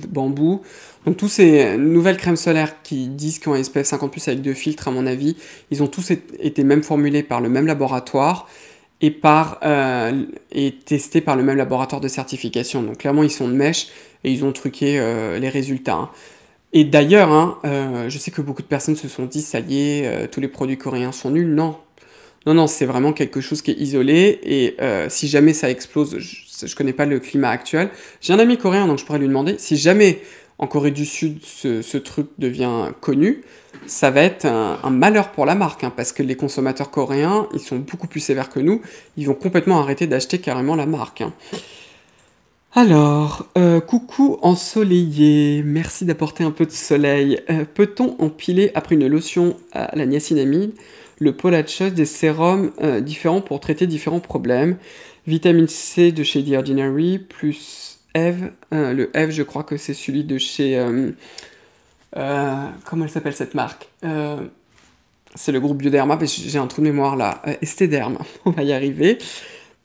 Bamboo. Donc tous ces nouvelles crèmes solaires qui disent qu'ils ont SPF 50 plus avec deux filtres, à mon avis, ils ont tous été même formulés par le même laboratoire et, par, par le même laboratoire de certification. Donc clairement, ils sont de mèche, et ils ont truqué euh, les résultats. Hein. Et d'ailleurs, hein, euh, je sais que beaucoup de personnes se sont dit, ça y est, euh, tous les produits coréens sont nuls. Non, non, non, c'est vraiment quelque chose qui est isolé. Et si jamais ça explose, je ne connais pas le climat actuel. J'ai un ami coréen, donc je pourrais lui demander. Si jamais en Corée du Sud ce, truc devient connu, ça va être un, malheur pour la marque, hein, parce que les consommateurs coréens, ils sont beaucoup plus sévères que nous. Ils vont complètement arrêter d'acheter carrément la marque. Alors, euh, coucou ensoleillé, merci d'apporter un peu de soleil. Euh, peut-on empiler après une lotion à la niacinamide, le polachos des sérums euh, différents pour traiter différents problèmes Vitamine C de chez The Ordinary, plus Eve. le F je crois que c'est celui de chez... comment elle s'appelle cette marque C'est le groupe Bioderma, j'ai un trou de mémoire là. Estéderme, (laughs) on va y arriver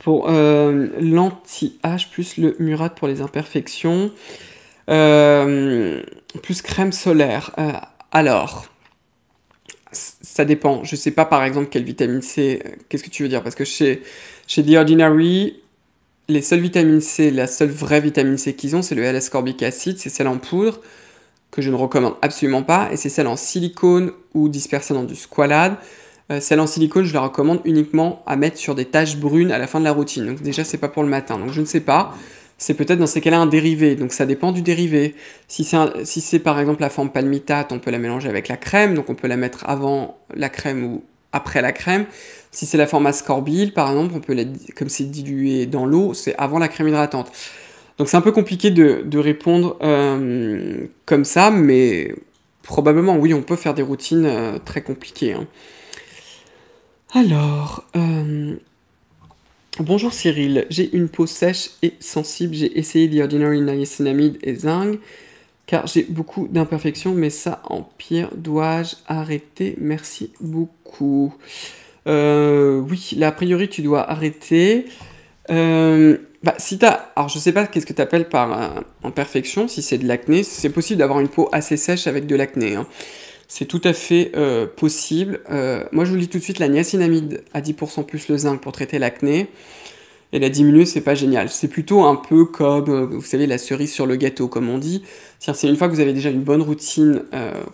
pour euh, l'anti-H, plus le murat pour les imperfections, euh, plus crème solaire. Euh, alors, ça dépend. Je sais pas par exemple quelle vitamine C, qu'est-ce que tu veux dire Parce que chez, The Ordinary, les seules vitamines C, la seule vraie vitamine C qu'ils ont, c'est le L-ascorbic acide, c'est celle en poudre que je ne recommande absolument pas, et c'est celle en silicone ou dispersée dans du squalade. Euh, celle en silicone, je la recommande uniquement à mettre sur des taches brunes à la fin de la routine. Donc déjà, c'est pas pour le matin. Donc je ne sais pas. C'est peut-être dans ces cas-là un dérivé. Donc ça dépend du dérivé. Si c'est par exemple la forme palmitate, on peut la mélanger avec la crème. Donc on peut la mettre avant la crème ou après la crème. Si c'est la forme ascorbile, par exemple, on peut la, comme c'est dilué dans l'eau, c'est avant la crème hydratante. Donc c'est un peu compliqué de, répondre euh, comme ça, mais probablement oui, on peut faire des routines euh, très compliquées. Hein. Alors, euh, bonjour Cyril, j'ai une peau sèche et sensible, j'ai essayé The Ordinary Niacinamide et Zinc, car j'ai beaucoup d'imperfections, mais ça empire, dois-je arrêter Merci beaucoup. Euh, oui, là, a priori, tu dois arrêter. Euh, bah, si t'as, alors je sais pas qu'est-ce que tu appelles par imperfection, si c'est de l'acné, c'est possible d'avoir une peau assez sèche avec de l'acné. Hein. C'est tout à fait euh, possible. Euh, moi, je vous dis tout de suite, la niacinamide à 10% plus le zinc pour traiter l'acné et la diminuer, c'est pas génial. C'est plutôt un peu comme, euh, vous savez, la cerise sur le gâteau, comme on dit. C'est une fois que vous avez déjà une bonne routine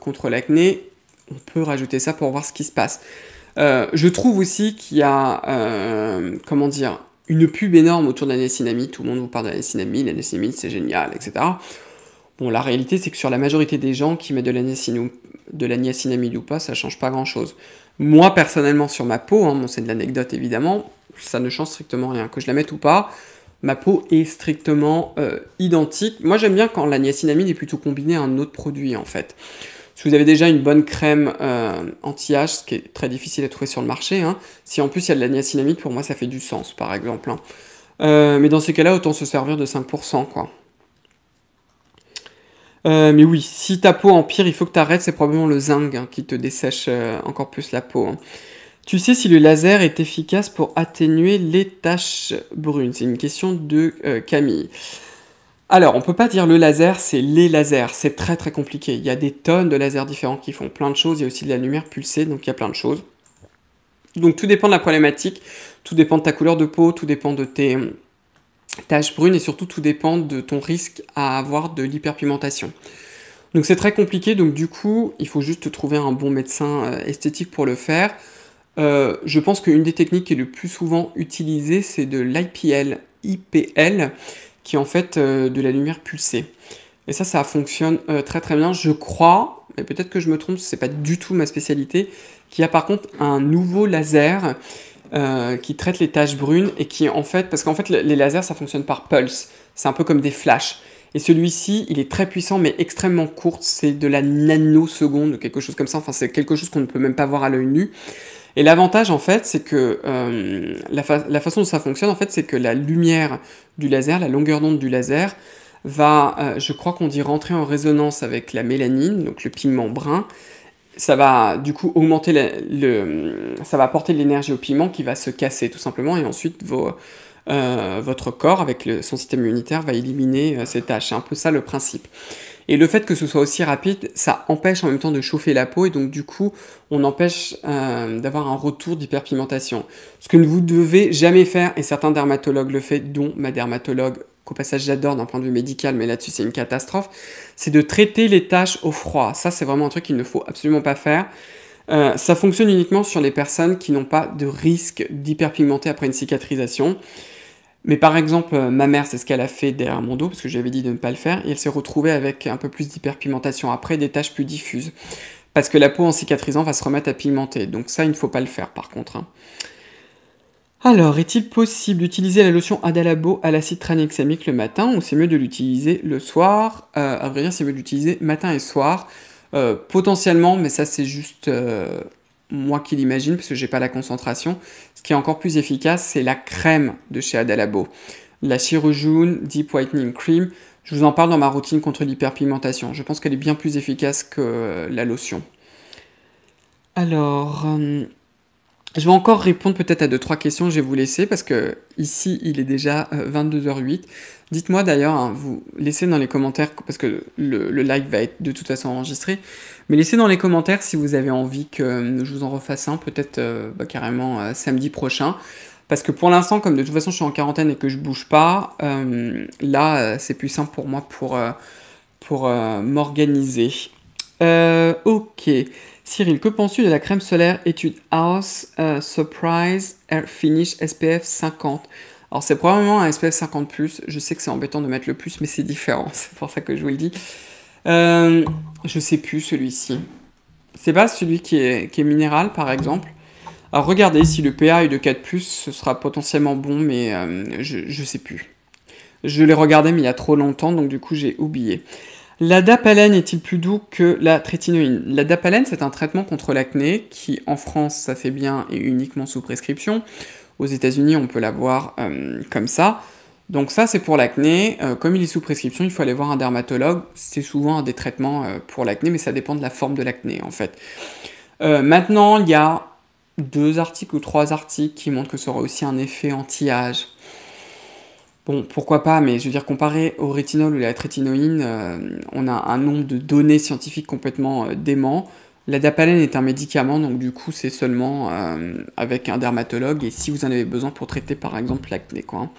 contre l'acné, on peut rajouter ça pour voir ce qui se passe. je trouve aussi qu'il y a, comment dire, une pub énorme autour de la niacinamide. Tout le monde vous parle de la niacinamide, la c'est génial, etc. Bon, la réalité, c'est que sur la majorité des gens qui mettent de la de la niacinamide ou pas, ça change pas grand-chose. Moi, personnellement, sur ma peau, hein, c'est de l'anecdote évidemment, ça ne change strictement rien. Que je la mette ou pas, ma peau est strictement euh, identique. Moi, j'aime bien quand la niacinamide est plutôt combinée à un autre produit, en fait. Si vous avez déjà une bonne crème euh, anti-âge, ce qui est très difficile à trouver sur le marché, hein, si en plus il y a de la niacinamide, pour moi, ça fait du sens, par exemple. Hein. Euh, mais dans ces cas-là, autant se servir de 5%, quoi. Euh, mais oui, si ta peau empire, il faut que tu arrêtes, c'est probablement le zinc hein, qui te dessèche euh, encore plus la peau. Hein. Tu sais si le laser est efficace pour atténuer les taches brunes C'est une question de euh, Camille. Alors, on peut pas dire le laser, c'est les lasers, c'est très très compliqué. Il y a des tonnes de lasers différents qui font plein de choses, il y a aussi de la lumière pulsée, donc il y a plein de choses. Donc tout dépend de la problématique, tout dépend de ta couleur de peau, tout dépend de tes taches brune, et surtout tout dépend de ton risque à avoir de l'hyperpigmentation. Donc c'est très compliqué, donc du coup, il faut juste trouver un bon médecin euh, esthétique pour le faire. Euh, je pense qu'une des techniques qui est le plus souvent utilisée, c'est de l'IPL, IPL, qui est en fait euh, de la lumière pulsée. Et ça, ça fonctionne très très bien. Je crois, mais peut-être que je me trompe, c'est pas du tout ma spécialité, qu'il y a par contre un nouveau laser euh, qui traite les taches brunes et qui en fait, parce qu'en fait les lasers ça fonctionne par pulse, c'est un peu comme des flashs. Et celui-ci, il est très puissant mais extrêmement court, c'est de la nanoseconde, quelque chose comme ça, enfin c'est quelque chose qu'on ne peut même pas voir à l'œil nu. Et l'avantage en fait, c'est que euh, la, façon dont ça fonctionne en fait, c'est que la lumière du laser, la longueur d'onde du laser, va, euh, je crois qu'on dit rentrer en résonance avec la mélanine, donc le pigment brun, ça va du coup augmenter le, ça va apporter l'énergie au piment qui va se casser tout simplement et ensuite vos, euh, votre corps avec son système immunitaire va éliminer euh, ces tâches. C'est un peu ça le principe. Et le fait que ce soit aussi rapide, ça empêche en même temps de chauffer la peau et donc du coup, on empêche euh, d'avoir un retour d'hyperpigmentation. Ce que vous devez jamais faire, et certains dermatologues le font, dont ma dermatologue au passage j'adore d'un point de vue médical, mais là-dessus c'est une catastrophe, c'est de traiter les tâches au froid. Ça c'est vraiment un truc qu'il ne faut absolument pas faire. Euh, ça fonctionne uniquement sur les personnes qui n'ont pas de risque d'hyperpigmenter après une cicatrisation. Mais par exemple, euh, ma mère, c'est ce qu'elle a fait derrière mon dos, parce que j'avais dit de ne pas le faire, et elle s'est retrouvée avec un peu plus d'hyperpigmentation après, des taches plus diffuses. Parce que la peau en cicatrisant va se remettre à pigmenter. Donc ça, il ne faut pas le faire par contre. Hein. Alors, est-il possible d'utiliser la lotion Adalabo à l'acide tranexamique le matin ou c'est mieux de l'utiliser le soir euh, À vrai dire, c'est mieux d'utiliser matin et soir. Euh, potentiellement, mais ça c'est juste euh, moi qui l'imagine parce que j'ai pas la concentration. Ce qui est encore plus efficace, c'est la crème de chez Adalabo. La jaune Deep Whitening Cream. Je vous en parle dans ma routine contre l'hyperpigmentation. Je pense qu'elle est bien plus efficace que euh, la lotion. Alors... Je vais encore répondre peut-être à deux, trois questions, je vais vous laisser parce que ici il est déjà 22h08. Euh, Dites-moi d'ailleurs, hein, vous laissez dans les commentaires, parce que le, like live va être de toute façon enregistré, mais laissez dans les commentaires si vous avez envie que euh, je vous en refasse un, peut-être euh, bah, carrément samedi prochain. Parce que pour l'instant, comme de toute façon je suis en quarantaine et que je bouge pas, là c'est plus simple pour moi pour, pour m'organiser. ok. Cyril, que penses-tu de la crème solaire étude House euh, Surprise Air Finish SPF 50 Alors c'est probablement un SPF 50 ⁇ je sais que c'est embêtant de mettre le plus, mais c'est différent, (laughs) c'est pour ça que je vous le dis. Euh, je sais plus celui-ci. C'est pas celui qui est, minéral par exemple. Alors regardez si le PA est de 4 ⁇ ce sera potentiellement bon, mais euh, je, je sais plus. Je l'ai regardé mais il y a trop longtemps, donc du coup j'ai oublié. La dapalène est-il plus doux que la trétinoïne La dapalène, c'est un traitement contre l'acné qui, en France, ça fait bien et uniquement sous prescription. Aux États-Unis, on peut l'avoir euh, comme ça. Donc ça, c'est pour l'acné. Euh, comme il est sous prescription, il faut aller voir un dermatologue. C'est souvent un des traitements euh, pour l'acné, mais ça dépend de la forme de l'acné, en fait. maintenant, il y a deux articles ou trois articles qui montrent que ça aura aussi un effet anti-âge Bon, pourquoi pas, mais je veux dire, comparé au rétinol ou à la trétinoïne, euh, on a un nombre de données scientifiques complètement euh, dément. La dapalène est un médicament, donc du coup, c'est seulement euh, avec un dermatologue et si vous en avez besoin pour traiter par exemple l'acné. Quoi. Hein.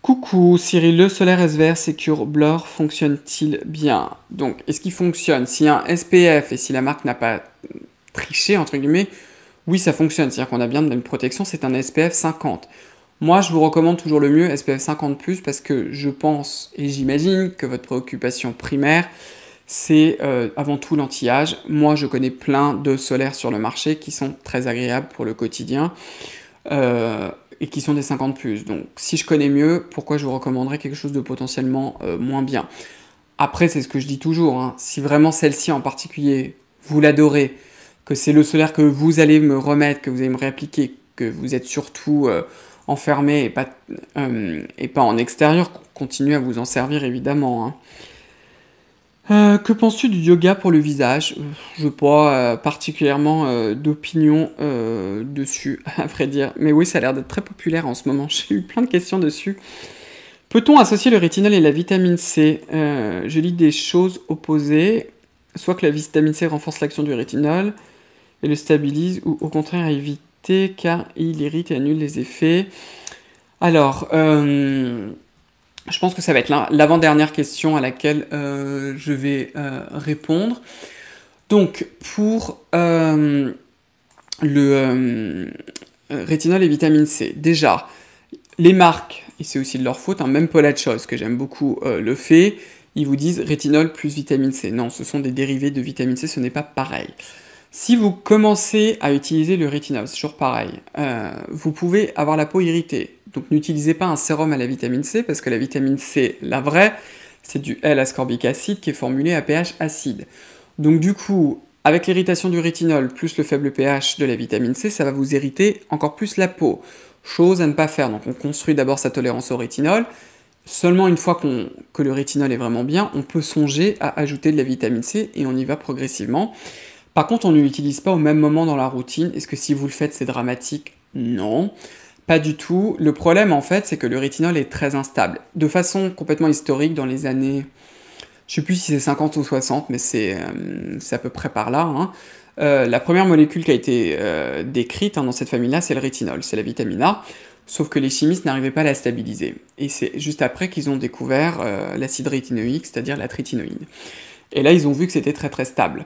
Coucou, Cyril, le solaire SVR Secure Blur fonctionne-t-il bien Donc, est-ce qu'il fonctionne Si un SPF et si la marque n'a pas triché, entre guillemets, oui, ça fonctionne. C'est-à-dire qu'on a bien de une protection, c'est un SPF 50. Moi, je vous recommande toujours le mieux SPF 50+, parce que je pense et j'imagine que votre préoccupation primaire, c'est euh, avant tout lanti Moi, je connais plein de solaires sur le marché qui sont très agréables pour le quotidien euh, et qui sont des 50+. Donc, si je connais mieux, pourquoi je vous recommanderais quelque chose de potentiellement euh, moins bien Après, c'est ce que je dis toujours, hein. si vraiment celle-ci en particulier, vous l'adorez, que c'est le solaire que vous allez me remettre, que vous allez me réappliquer, que vous êtes surtout enfermé et pas, euh, et pas en extérieur, continuez à vous en servir évidemment. Hein. Euh, que penses-tu du yoga pour le visage Je n'ai pas euh, particulièrement d'opinion dessus, (laughs) à vrai dire. Mais oui, ça a l'air d'être très populaire en ce moment. (laughs) J'ai eu plein de questions dessus. Peut-on associer le rétinol et la vitamine C Je lis des choses opposées. Soit que la vitamine C renforce l'action du rétinol et le stabilise, ou au contraire évite car il irrite et annule les effets. Alors, euh, je pense que ça va être l'avant-dernière question à laquelle euh, je vais euh, répondre. Donc, pour le rétinol et vitamine C, déjà, les marques, et c'est aussi de leur faute, un hein, même de Chose, que j'aime beaucoup, le fait, ils vous disent rétinol plus vitamine C. Non, ce sont des dérivés de vitamine C, ce n'est pas pareil. Si vous commencez à utiliser le rétinol, c'est toujours pareil, euh, vous pouvez avoir la peau irritée. Donc n'utilisez pas un sérum à la vitamine C, parce que la vitamine C, la vraie, c'est du l ascorbic acide qui est formulé à pH acide. Donc du coup, avec l'irritation du rétinol plus le faible pH de la vitamine C, ça va vous irriter encore plus la peau. Chose à ne pas faire. Donc on construit d'abord sa tolérance au rétinol. Seulement une fois que le rétinol est vraiment bien, on peut songer à ajouter de la vitamine C et on y va progressivement. Par contre, on ne l'utilise pas au même moment dans la routine. Est-ce que si vous le faites, c'est dramatique Non. Pas du tout. Le problème, en fait, c'est que le rétinol est très instable. De façon complètement historique, dans les années... Je sais plus si c'est 50 ou 60, mais euh, c'est à peu près par là. Hein. Euh, la première molécule qui a été euh, décrite hein, dans cette famille-là, c'est le rétinol, c'est la vitamine A. Sauf que les chimistes n'arrivaient pas à la stabiliser. Et c'est juste après qu'ils ont découvert l'acide rétinoïque, c'est-à-dire la trétinoïne. Et là, ils ont vu que c'était très très stable.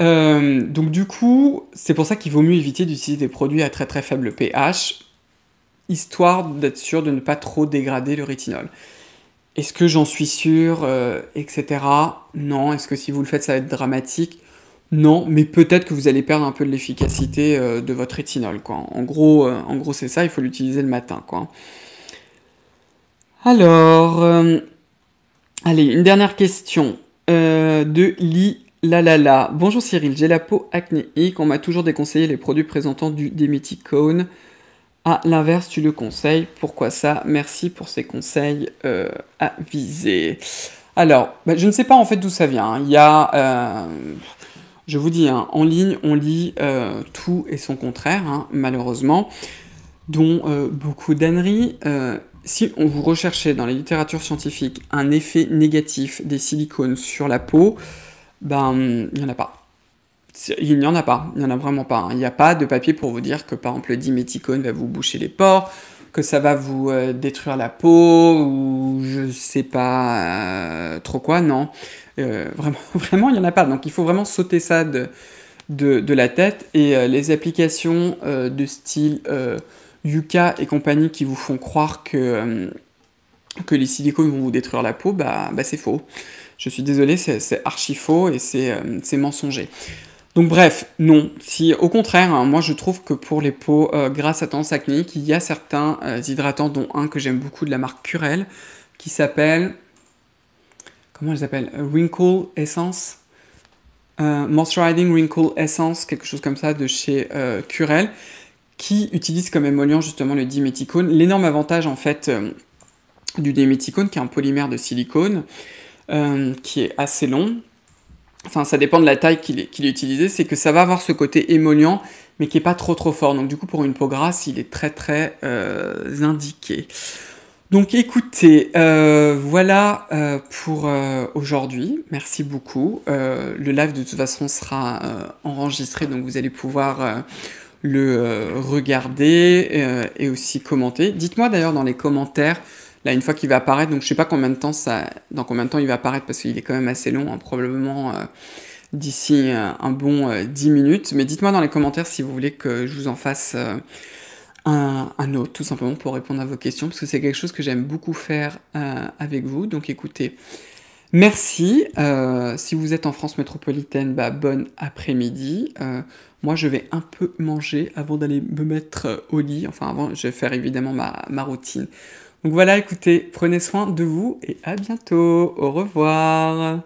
Euh, donc du coup, c'est pour ça qu'il vaut mieux éviter d'utiliser des produits à très très faible pH, histoire d'être sûr de ne pas trop dégrader le rétinol. Est-ce que j'en suis sûr, euh, etc. Non. Est-ce que si vous le faites, ça va être dramatique Non. Mais peut-être que vous allez perdre un peu de l'efficacité euh, de votre rétinol. Quoi. En gros, c'est ça. Il faut l'utiliser le matin. Alors, allez, une dernière question de Li... La la la, bonjour Cyril, j'ai la peau acnéique, on m'a toujours déconseillé les produits présentant du déméticone. À l'inverse, tu le conseilles, pourquoi ça Merci pour ces conseils à euh, avisés. Alors, bah, je ne sais pas en fait d'où ça vient. Hein. Il y a, euh, je vous dis, hein, en ligne, on lit euh, tout et son contraire, hein, malheureusement, dont beaucoup d'anneries. si on vous recherchait dans la littérature scientifique un effet négatif des silicones sur la peau, ben, il n'y en a pas. Il n'y en a pas, il n'y en a vraiment pas. Hein. Il n'y a pas de papier pour vous dire que, par exemple, le diméticone va vous boucher les pores, que ça va vous euh, détruire la peau, ou je sais pas euh, trop quoi, non. Euh, vraiment, (laughs) vraiment, il n'y en a pas. Donc, il faut vraiment sauter ça de, de, la tête. Et les applications de style Yuka et compagnie qui vous font croire que, que les silicones vont vous détruire la peau, bah, bah c'est faux. Je suis désolé, c'est archi faux et euh, c'est mensonger. Donc bref, non. Si au contraire, hein, moi je trouve que pour les peaux euh, grâce à tendance acnéique, il y a certains euh, hydratants, dont un que j'aime beaucoup de la marque Curel, qui s'appelle comment elle s'appelle Wrinkle Essence, euh, Moisturizing Wrinkle Essence, quelque chose comme ça de chez Curel, qui utilise comme émollient justement le diméticone. L'énorme avantage en fait du diméticone, qui est un polymère de silicone. Euh, qui est assez long. Enfin, ça dépend de la taille qu'il est, utilisé. C'est que ça va avoir ce côté émollient, mais qui n'est pas trop trop fort. Donc du coup, pour une peau grasse, il est très très euh, indiqué. Donc écoutez, euh, voilà pour aujourd'hui. Merci beaucoup. le live de toute façon sera enregistré, donc vous allez pouvoir le regarder et aussi commenter. Dites-moi d'ailleurs dans les commentaires Là, une fois qu'il va apparaître, donc je sais pas combien de temps ça, dans combien de temps il va apparaître parce qu'il est quand même assez long, hein, probablement euh, d'ici euh, un bon 10 euh, minutes. Mais dites-moi dans les commentaires si vous voulez que je vous en fasse un, autre, tout simplement pour répondre à vos questions, parce que c'est quelque chose que j'aime beaucoup faire avec vous. Donc écoutez, merci. si vous êtes en France métropolitaine, bah, bonne après-midi. Moi, je vais un peu manger avant d'aller me mettre au lit. Enfin, avant, je vais faire évidemment ma, ma routine donc voilà, écoutez, prenez soin de vous et à bientôt. Au revoir.